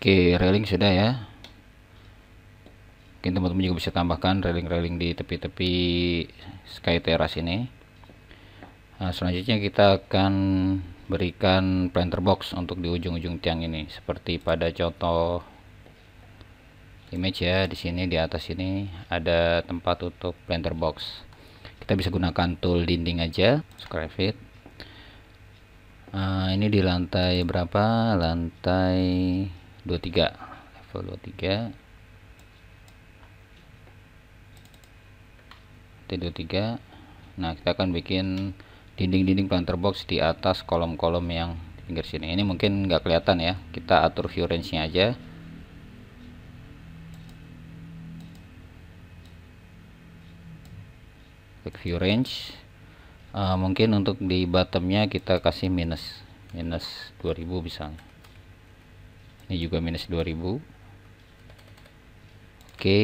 Oke, railing sudah ya. Mungkin teman-teman juga bisa tambahkan railing-railing di tepi-tepi sky terrace ini. Nah, selanjutnya kita akan berikan planter box untuk di ujung-ujung tiang ini, seperti pada contoh image ya. Di sini di atas ini ada tempat untuk planter box. Kita bisa gunakan tool dinding aja, square fit. Nah, ini di lantai berapa? Lantai 23 level 23 T23 nah kita akan bikin dinding-dinding planter box di atas kolom-kolom yang di pinggir sini ini mungkin nggak kelihatan ya kita atur view range nya aja klik view range uh, mungkin untuk di bottomnya kita kasih minus minus 2000 misalnya ini juga minus 2000 oke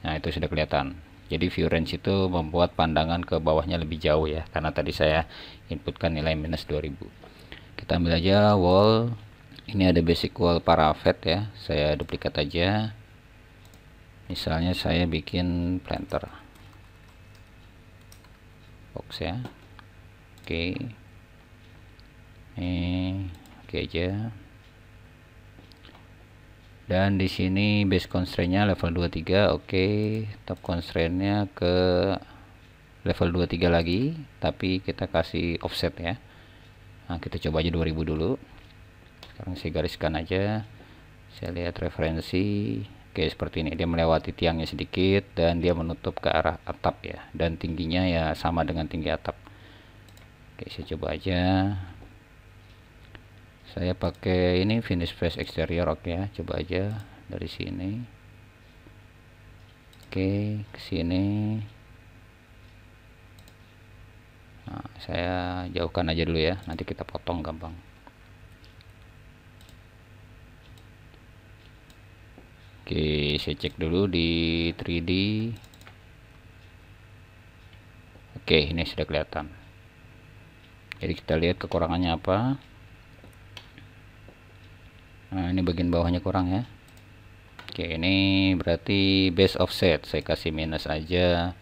nah itu sudah kelihatan jadi view range itu membuat pandangan ke bawahnya lebih jauh ya karena tadi saya inputkan nilai minus 2000 kita ambil aja wall ini ada basic wall parafet ya saya duplikat aja misalnya saya bikin planter box ya oke okay. oke okay aja dan di sini base constraint-nya level 23 oke okay. top constraint-nya ke level 23 lagi tapi kita kasih offset ya nah kita coba aja 2000 dulu sekarang saya gariskan aja saya lihat referensi oke okay, seperti ini dia melewati tiangnya sedikit dan dia menutup ke arah atap ya dan tingginya ya sama dengan tinggi atap oke okay, saya coba aja saya pakai ini finish face exterior oke okay, ya coba aja dari sini oke okay, ke sini nah, saya jauhkan aja dulu ya nanti kita potong gampang oke okay, saya cek dulu di 3D oke ini sudah kelihatan jadi kita lihat kekurangannya apa nah, ini bagian bawahnya kurang ya oke ini berarti base offset saya kasih minus aja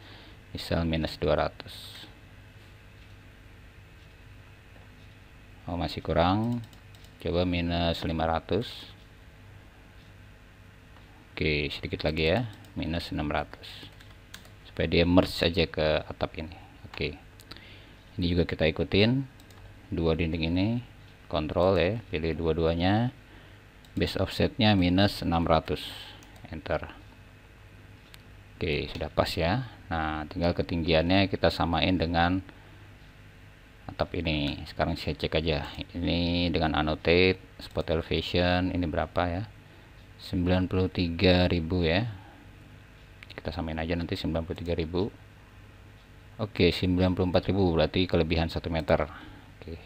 misal minus 200 oh masih kurang coba minus 500 oke sedikit lagi ya minus 600 supaya dia merge saja ke atap ini oke ini juga kita ikutin dua dinding ini kontrol ya pilih dua-duanya base offsetnya minus 600 enter oke sudah pas ya nah tinggal ketinggiannya kita samain dengan atap ini sekarang saya cek aja ini dengan annotate spot elevation ini berapa ya 93.000 ya kita samain aja nanti 93.000 oke 94.000 berarti kelebihan 1 meter oke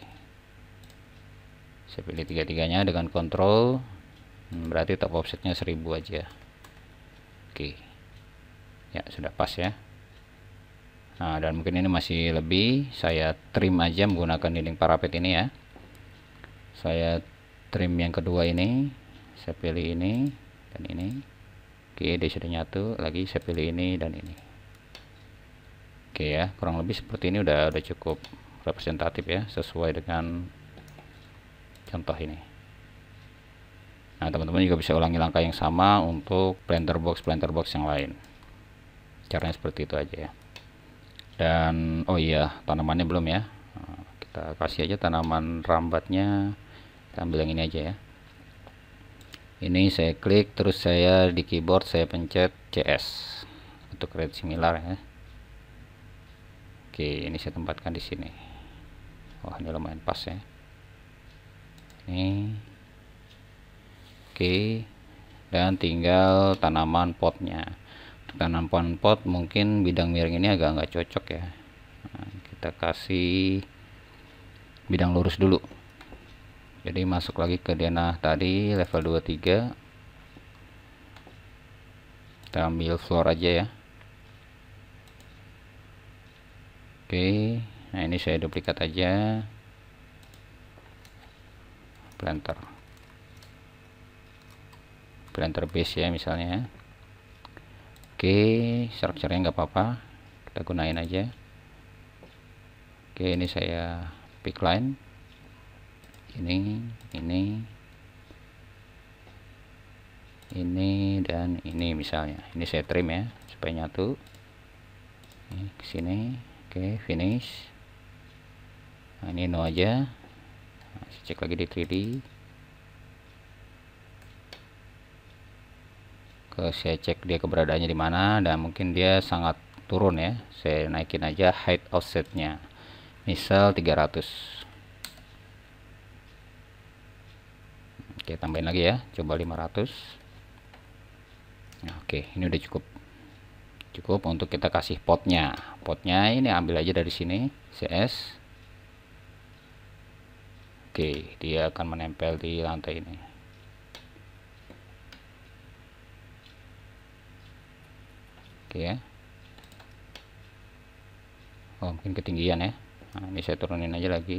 saya pilih tiga-tiganya dengan kontrol Hmm, berarti top offsetnya 1000 aja oke ya sudah pas ya nah dan mungkin ini masih lebih saya trim aja menggunakan dinding parapet ini ya saya trim yang kedua ini saya pilih ini dan ini oke dia sudah nyatu lagi saya pilih ini dan ini oke ya kurang lebih seperti ini udah udah cukup representatif ya sesuai dengan contoh ini Nah, teman-teman juga bisa ulangi langkah yang sama untuk planter box planter box yang lain. Caranya seperti itu aja ya. Dan oh iya, tanamannya belum ya. Nah, kita kasih aja tanaman rambatnya. Kita ambil yang ini aja ya. Ini saya klik terus saya di keyboard saya pencet CS untuk create similar ya. Oke, ini saya tempatkan di sini. Wah, ini lumayan pas ya. Ini oke dan tinggal tanaman potnya tanaman pot mungkin bidang miring ini agak nggak cocok ya nah, kita kasih bidang lurus dulu jadi masuk lagi ke denah tadi level 23 kita ambil floor aja ya oke nah ini saya duplikat aja planter blender base ya misalnya oke okay, structure-nya nggak apa-apa kita gunain aja oke ini saya pick line ini ini ini dan ini misalnya ini saya trim ya supaya nyatu ini ke sini oke finish nah, ini no aja nah, cek lagi di 3D ke eh, saya cek dia keberadaannya di mana dan mungkin dia sangat turun ya saya naikin aja height offsetnya misal 300 oke tambahin lagi ya coba 500 nah, oke ini udah cukup cukup untuk kita kasih potnya potnya ini ambil aja dari sini CS oke dia akan menempel di lantai ini ya oh mungkin ketinggian ya nah, ini saya turunin aja lagi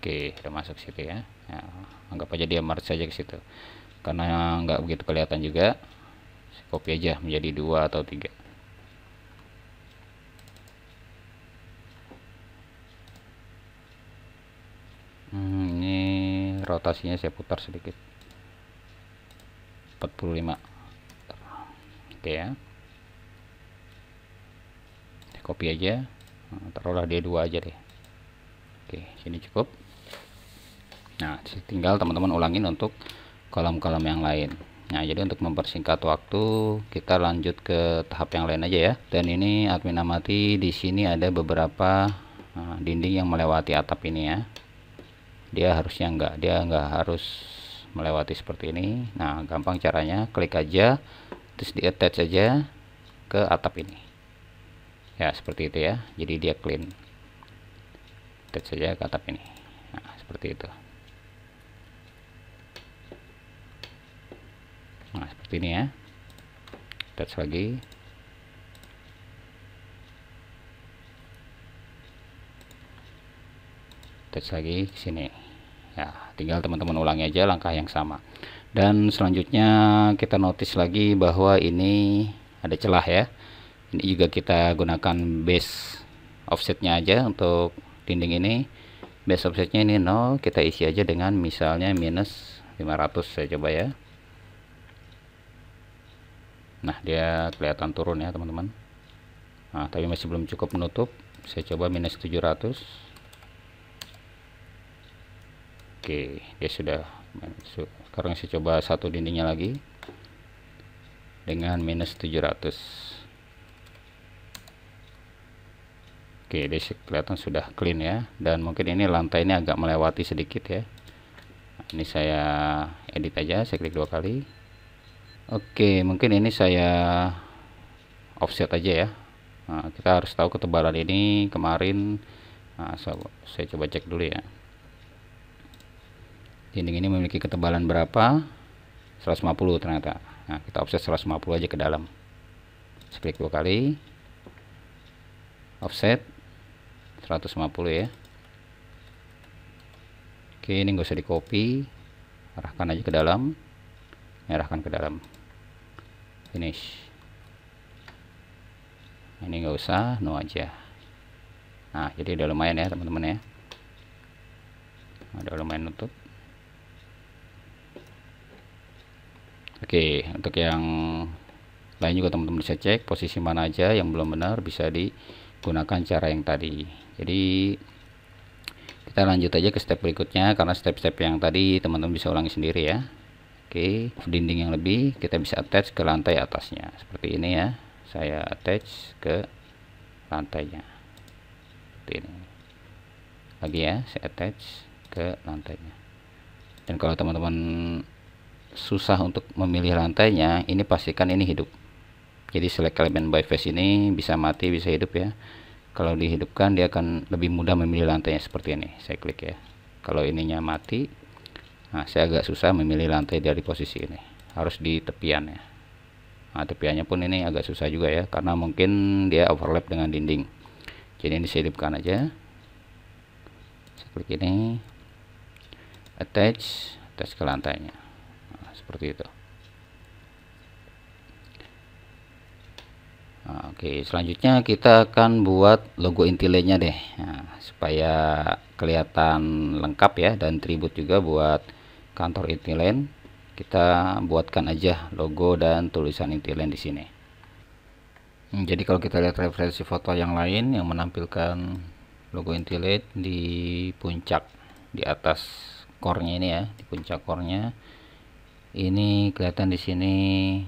oke udah masuk situ ya nah, anggap aja dia merge saja ke situ karena nggak begitu kelihatan juga saya copy aja menjadi dua atau tiga hmm, ini rotasinya saya putar sedikit 45 oke ya copy aja nah, taruhlah D2 aja deh oke sini cukup nah tinggal teman-teman ulangin untuk kolom-kolom yang lain nah jadi untuk mempersingkat waktu kita lanjut ke tahap yang lain aja ya dan ini admin amati di sini ada beberapa eh, dinding yang melewati atap ini ya dia harusnya enggak dia enggak harus melewati seperti ini nah gampang caranya klik aja terus di attach aja ke atap ini ya seperti itu ya jadi dia clean attach saja ke atap ini nah seperti itu nah seperti ini ya attach lagi attach lagi ke sini ya tinggal teman-teman ulangi aja langkah yang sama dan selanjutnya kita notice lagi bahwa ini ada celah ya ini juga kita gunakan base offsetnya aja untuk dinding ini base offsetnya ini 0 kita isi aja dengan misalnya minus 500 saya coba ya nah dia kelihatan turun ya teman-teman nah tapi masih belum cukup menutup saya coba minus 700 Oke, dia sudah masuk. Sekarang saya coba satu dindingnya lagi dengan minus 700. Oke, dia kelihatan sudah clean ya. Dan mungkin ini lantai ini agak melewati sedikit ya. ini saya edit aja, saya klik dua kali. Oke, mungkin ini saya offset aja ya. Nah, kita harus tahu ketebalan ini kemarin. Nah, saya, saya coba cek dulu ya dinding ini memiliki ketebalan berapa 150 ternyata nah kita offset 150 aja ke dalam klik dua kali offset 150 ya oke ini nggak usah di copy arahkan aja ke dalam arahkan ke dalam finish ini nggak usah no aja nah jadi udah lumayan ya teman-teman ya udah lumayan nutup Oke, untuk yang lain juga teman-teman bisa cek posisi mana aja yang belum benar bisa digunakan cara yang tadi. Jadi kita lanjut aja ke step berikutnya karena step-step yang tadi teman-teman bisa ulangi sendiri ya. Oke, dinding yang lebih kita bisa attach ke lantai atasnya. Seperti ini ya. Saya attach ke lantainya. Seperti ini. Lagi ya, saya attach ke lantainya. Dan kalau teman-teman susah untuk memilih lantainya ini pastikan ini hidup jadi select element by face ini bisa mati bisa hidup ya kalau dihidupkan dia akan lebih mudah memilih lantainya seperti ini saya klik ya kalau ininya mati nah saya agak susah memilih lantai dari posisi ini harus di tepian ya nah tepiannya pun ini agak susah juga ya karena mungkin dia overlap dengan dinding jadi ini saya hidupkan aja saya klik ini attach attach ke lantainya seperti itu nah, Oke, selanjutnya kita akan buat logo intilenya deh, nah, supaya kelihatan lengkap ya dan tribut juga buat kantor intilen. Kita buatkan aja logo dan tulisan intilen di sini. Hmm, jadi kalau kita lihat referensi foto yang lain yang menampilkan logo intilen di puncak di atas kornya ini ya, di puncak kornya ini kelihatan di sini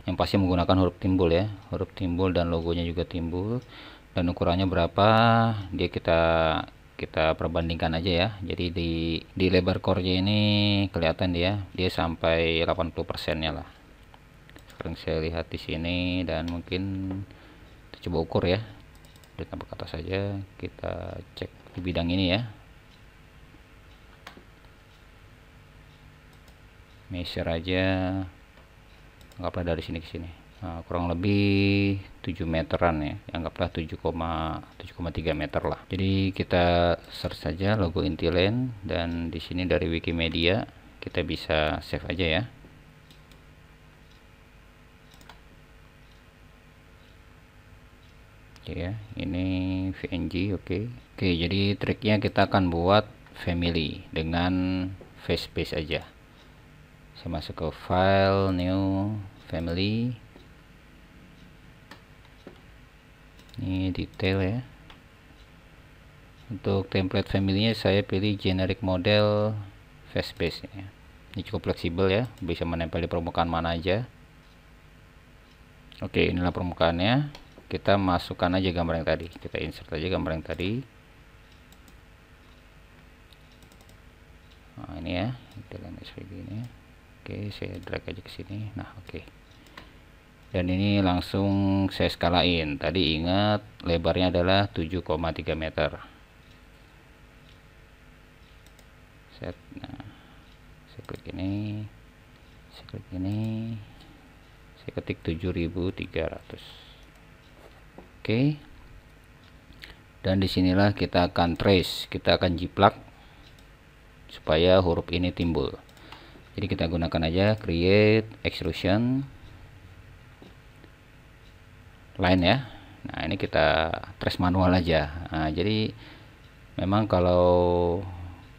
yang pasti menggunakan huruf timbul ya huruf timbul dan logonya juga timbul dan ukurannya berapa dia kita kita perbandingkan aja ya jadi di di lebar core ini kelihatan dia dia sampai 80% nya lah sekarang saya lihat di sini dan mungkin kita coba ukur ya dari tampak atas saja kita cek di bidang ini ya measure aja anggaplah dari sini ke sini nah, kurang lebih 7 meteran ya anggaplah ya, 7,3 meter lah jadi kita search saja logo intiland dan di sini dari wikimedia kita bisa save aja ya oke ya ini vng oke okay. oke okay, jadi triknya kita akan buat family dengan face base aja saya masuk ke file new family ini detail ya untuk template family-nya saya pilih generic model face base ini. ini cukup fleksibel ya bisa menempel di permukaan mana aja oke inilah permukaannya kita masukkan aja gambar yang tadi kita insert aja gambar yang tadi nah ini ya kita lihat seperti ini Oke, saya drag aja ke sini. Nah, oke. Dan ini langsung saya skalain. Tadi ingat lebarnya adalah 7,3 meter. Set. Nah, saya klik ini. Saya klik ini. Saya ketik 7300. Oke. Dan disinilah kita akan trace, kita akan jiplak supaya huruf ini timbul jadi kita gunakan aja create extrusion line ya nah ini kita trace manual aja nah, jadi memang kalau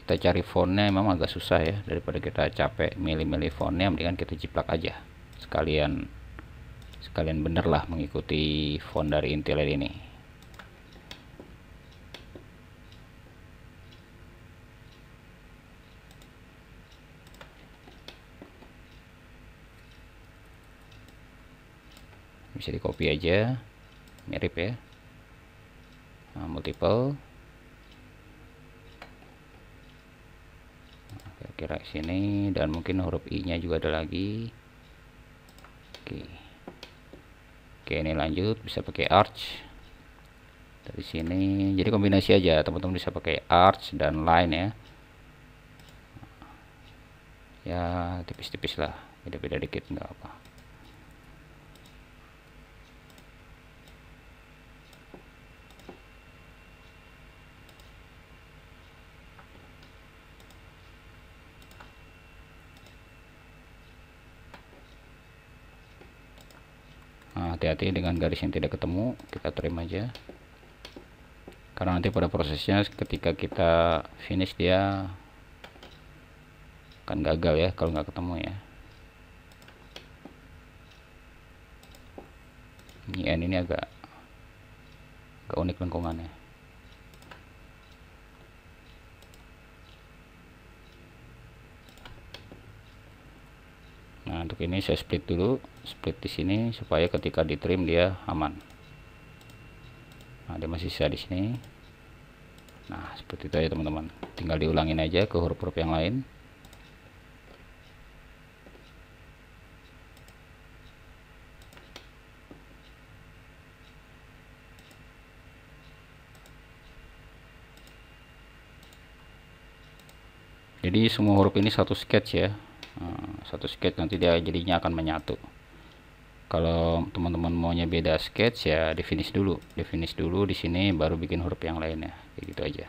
kita cari fontnya memang agak susah ya daripada kita capek milih-milih fontnya mendingan kita ciplak aja sekalian sekalian bener mengikuti font dari Intel ini bisa di copy aja mirip ya nah, multiple nah, kira-kira sini dan mungkin huruf i nya juga ada lagi oke oke ini lanjut bisa pakai arch dari sini jadi kombinasi aja teman-teman bisa pakai arch dan line ya ya tipis-tipis lah beda-beda dikit nggak apa Nah, hati-hati nah, dengan garis yang tidak ketemu kita terima aja karena nanti pada prosesnya ketika kita finish dia akan gagal ya kalau nggak ketemu ya ini ini agak agak unik lengkungannya ini saya split dulu split di sini supaya ketika di trim dia aman nah dia masih sisa di sini nah seperti itu ya teman-teman tinggal diulangin aja ke huruf-huruf yang lain jadi semua huruf ini satu sketch ya satu sketch nanti dia jadinya akan menyatu kalau teman-teman maunya beda sketch ya definis dulu definis dulu di sini baru bikin huruf yang lainnya kayak gitu aja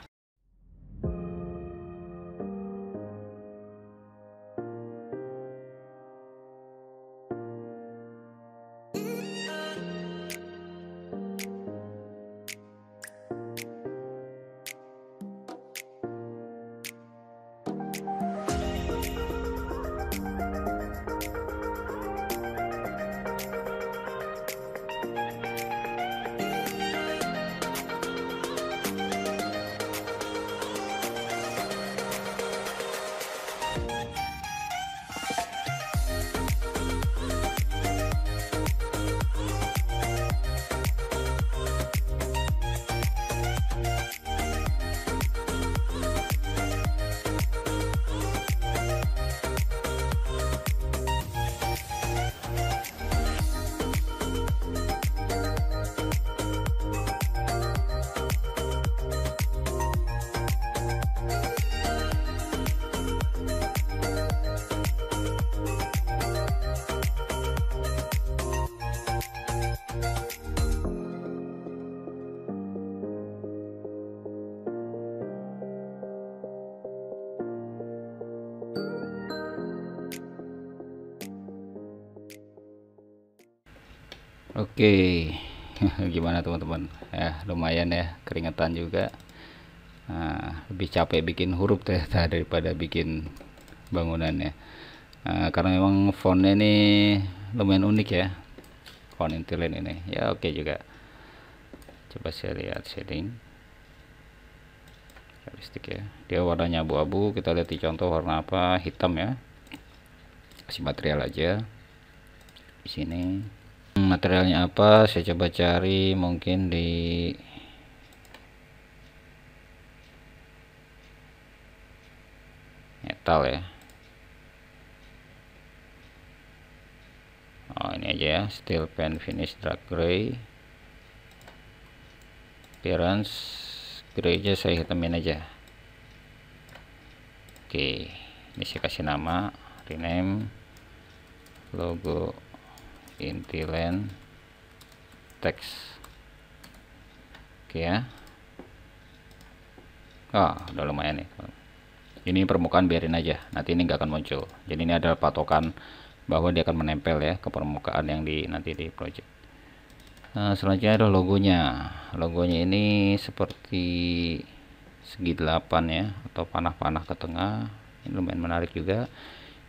lumayan ya keringetan juga nah, lebih capek bikin huruf ternyata daripada bikin bangunannya nah, karena memang fontnya ini lumayan unik ya font intilin ini ya oke okay juga coba saya lihat setting karakteristik ya dia warnanya abu-abu kita lihat di contoh warna apa hitam ya kasih material aja di sini hmm, materialnya apa saya coba cari mungkin di metal ya oh ini aja ya steel Pen finish dark gray appearance gray aja saya hitamin aja oke ini saya kasih nama rename logo intiland text oke ya oh udah lumayan nih ini permukaan biarin aja nanti ini nggak akan muncul jadi ini adalah patokan bahwa dia akan menempel ya ke permukaan yang di nanti di project nah, selanjutnya ada logonya logonya ini seperti segi delapan ya atau panah-panah ke tengah ini lumayan menarik juga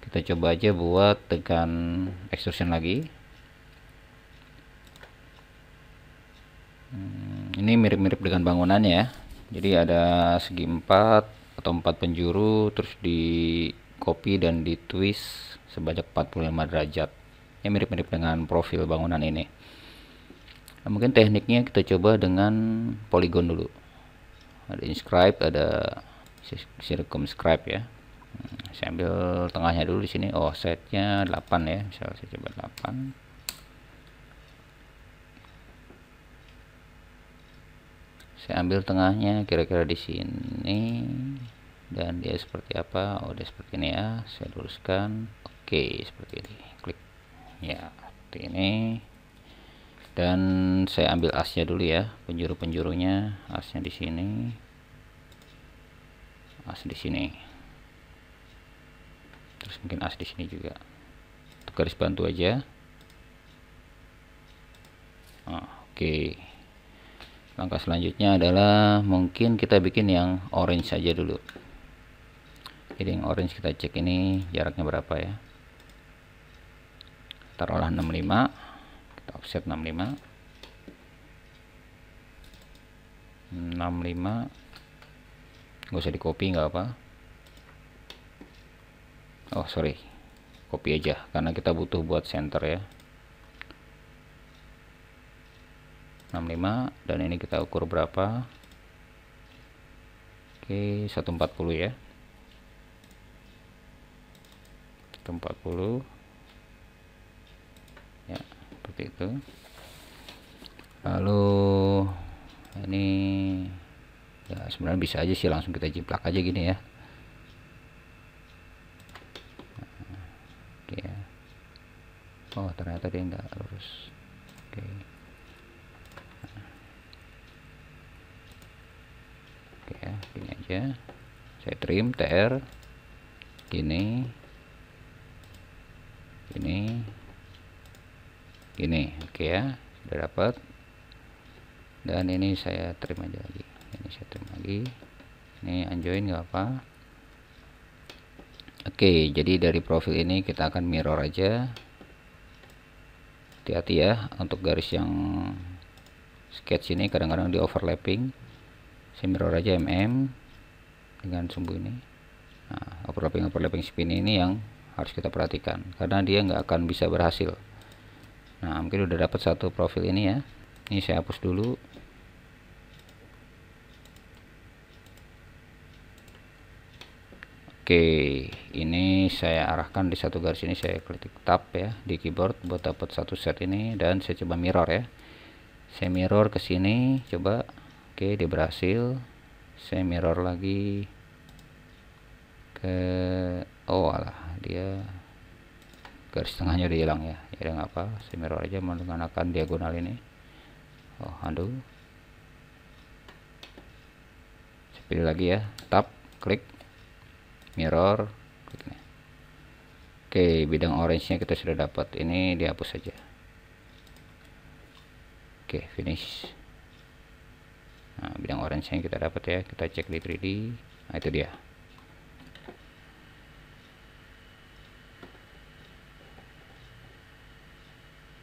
kita coba aja buat tekan extrusion lagi hmm, ini mirip-mirip dengan bangunannya ya jadi ada segi empat atau empat penjuru terus di copy dan di twist sebanyak 45 derajat yang mirip-mirip dengan profil bangunan ini nah, mungkin tekniknya kita coba dengan poligon dulu ada inscribe ada circumscribe ya hmm, saya ambil tengahnya dulu di sini offsetnya 8 ya misal saya coba 8 saya ambil tengahnya kira-kira di sini dan dia seperti apa oh dia seperti ini ya saya luruskan oke seperti ini klik ya seperti ini dan saya ambil asnya dulu ya penjuru-penjurunya asnya di sini as di sini terus mungkin as di sini juga garis bantu aja oh, oke okay langkah selanjutnya adalah mungkin kita bikin yang orange saja dulu jadi yang orange kita cek ini jaraknya berapa ya taruhlah 65 kita offset 65 65 nggak usah di copy nggak apa oh sorry copy aja karena kita butuh buat center ya 65 dan ini kita ukur berapa Oke 140 ya 140 ya seperti itu lalu ini ya sebenarnya bisa aja sih langsung kita jiplak aja gini ya nah, oke ya. oh ternyata dia nggak lurus oke okay. gini aja saya trim tr gini gini gini oke ya sudah dapat dan ini saya trim aja lagi ini saya trim lagi ini anjoin nggak apa oke jadi dari profil ini kita akan mirror aja hati-hati ya untuk garis yang sketch ini kadang-kadang di overlapping saya mirror aja mm dengan sumbu ini nah, overlapping overlapping spin ini yang harus kita perhatikan karena dia nggak akan bisa berhasil nah mungkin udah dapat satu profil ini ya ini saya hapus dulu Oke, ini saya arahkan di satu garis ini saya klik tab ya di keyboard buat dapat satu set ini dan saya coba mirror ya. Saya mirror ke sini, coba oke dia berhasil saya mirror lagi ke oh alah dia garis tengahnya udah hilang ya ya udah apa saya mirror aja menggunakan diagonal ini oh aduh saya pilih lagi ya Tap, klik mirror klik ini. oke bidang orange nya kita sudah dapat ini dihapus saja oke finish nah, bidang orange yang kita dapat ya kita cek di 3D nah itu dia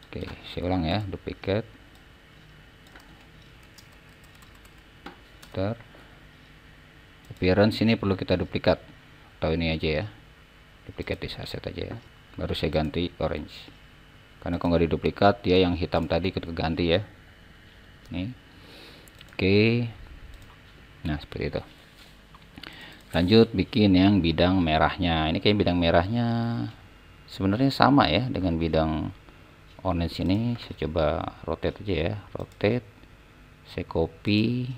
oke saya ulang ya duplikat ter appearance ini perlu kita duplikat atau ini aja ya duplikat di aset aja ya baru saya ganti orange karena kalau nggak diduplikat dia yang hitam tadi ikut ganti ya nih Oke. Nah, seperti itu. Lanjut bikin yang bidang merahnya. Ini kayak bidang merahnya sebenarnya sama ya dengan bidang orange ini. Saya coba rotate aja ya. Rotate. Saya copy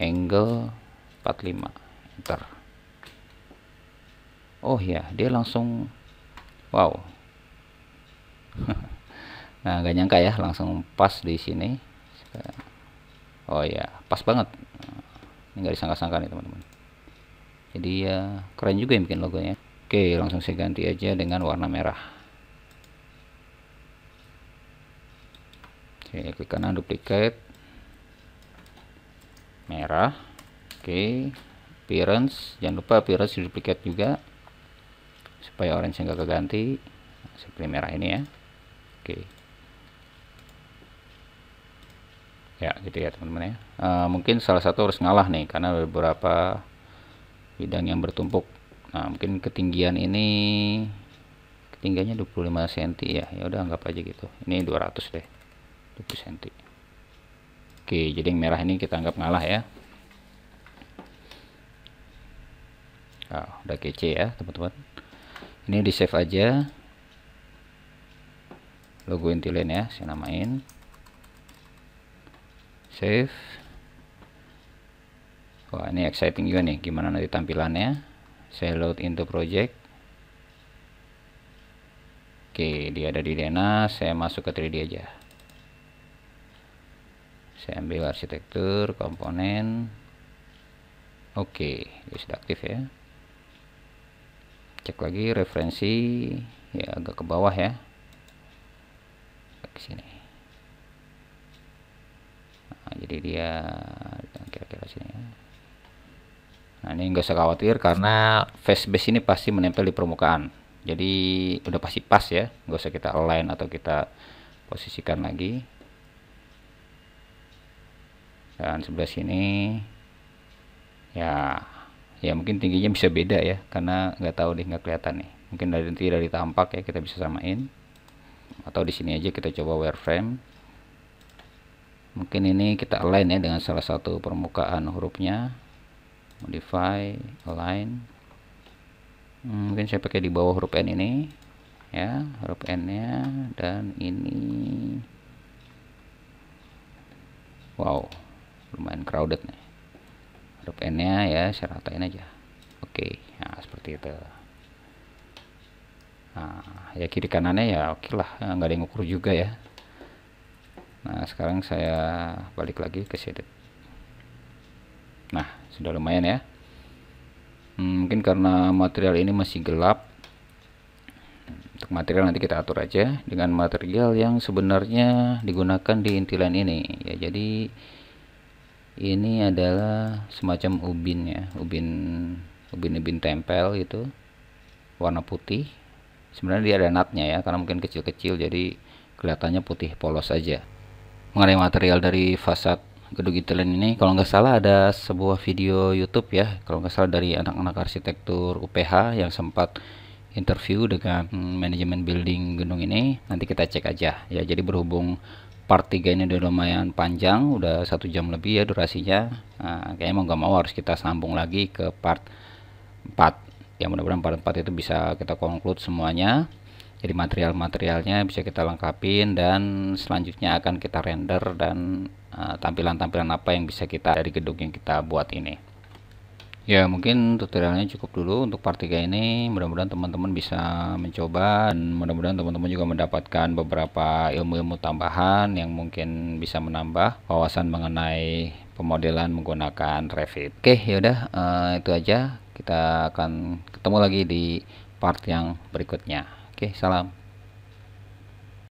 angle 45. Enter. Oh ya, dia langsung wow. nah, gak nyangka ya langsung pas di sini. Sekarang oh ya pas banget ini nggak disangka-sangka nih teman-teman jadi ya keren juga yang bikin logonya oke langsung saya ganti aja dengan warna merah Oke, klik kanan duplicate merah oke appearance jangan lupa appearance duplicate juga supaya orange nggak keganti saya pilih merah ini ya oke ya gitu ya teman-teman ya e, mungkin salah satu harus ngalah nih karena beberapa bidang yang bertumpuk nah mungkin ketinggian ini ketinggiannya 25 cm ya ya udah anggap aja gitu ini 200 deh 20 cm oke jadi yang merah ini kita anggap ngalah ya nah, udah kece ya teman-teman ini di save aja logo intilin ya saya namain save wah ini exciting juga nih gimana nanti tampilannya saya load into project oke dia ada di Dena saya masuk ke 3D aja saya ambil arsitektur komponen oke dia sudah aktif ya cek lagi referensi ya agak ke bawah ya ke sini jadi dia kira-kira sini ya. nah ini nggak usah khawatir karena face base ini pasti menempel di permukaan jadi udah pasti pas ya nggak usah kita align atau kita posisikan lagi dan sebelah sini ya ya mungkin tingginya bisa beda ya karena nggak tahu deh nggak kelihatan nih mungkin dari nanti dari tampak ya kita bisa samain atau di sini aja kita coba wireframe mungkin ini kita align ya dengan salah satu permukaan hurufnya modify align hmm, mungkin saya pakai di bawah huruf N ini ya huruf N nya dan ini wow lumayan crowded nih huruf N nya ya saya ratain aja oke okay. nah seperti itu nah ya kiri kanannya ya oke okay lah nggak ada yang ukur juga ya nah sekarang saya balik lagi ke shaded nah sudah lumayan ya hmm, mungkin karena material ini masih gelap untuk material nanti kita atur aja dengan material yang sebenarnya digunakan di intilan ini ya jadi ini adalah semacam ubin ya ubin ubin ubin tempel itu warna putih sebenarnya dia ada natnya ya karena mungkin kecil-kecil jadi kelihatannya putih polos saja mengenai material dari fasad gedung Italian ini kalau nggak salah ada sebuah video YouTube ya kalau nggak salah dari anak-anak arsitektur UPH yang sempat interview dengan manajemen building gedung ini nanti kita cek aja ya jadi berhubung part 3 ini udah lumayan panjang udah satu jam lebih ya durasinya nah, kayaknya mau nggak mau harus kita sambung lagi ke part 4 Yang mudah-mudahan part 4 itu bisa kita conclude semuanya jadi material-materialnya bisa kita lengkapin dan selanjutnya akan kita render dan eh, tampilan-tampilan uh, apa yang bisa kita dari gedung yang kita buat ini ya mungkin tutorialnya cukup dulu untuk part 3 ini mudah-mudahan teman-teman bisa mencoba dan mudah-mudahan teman-teman juga mendapatkan beberapa ilmu-ilmu tambahan yang mungkin bisa menambah wawasan mengenai pemodelan menggunakan Revit oke yaudah uh, eh, itu aja kita akan ketemu lagi di part yang berikutnya Oke, salam.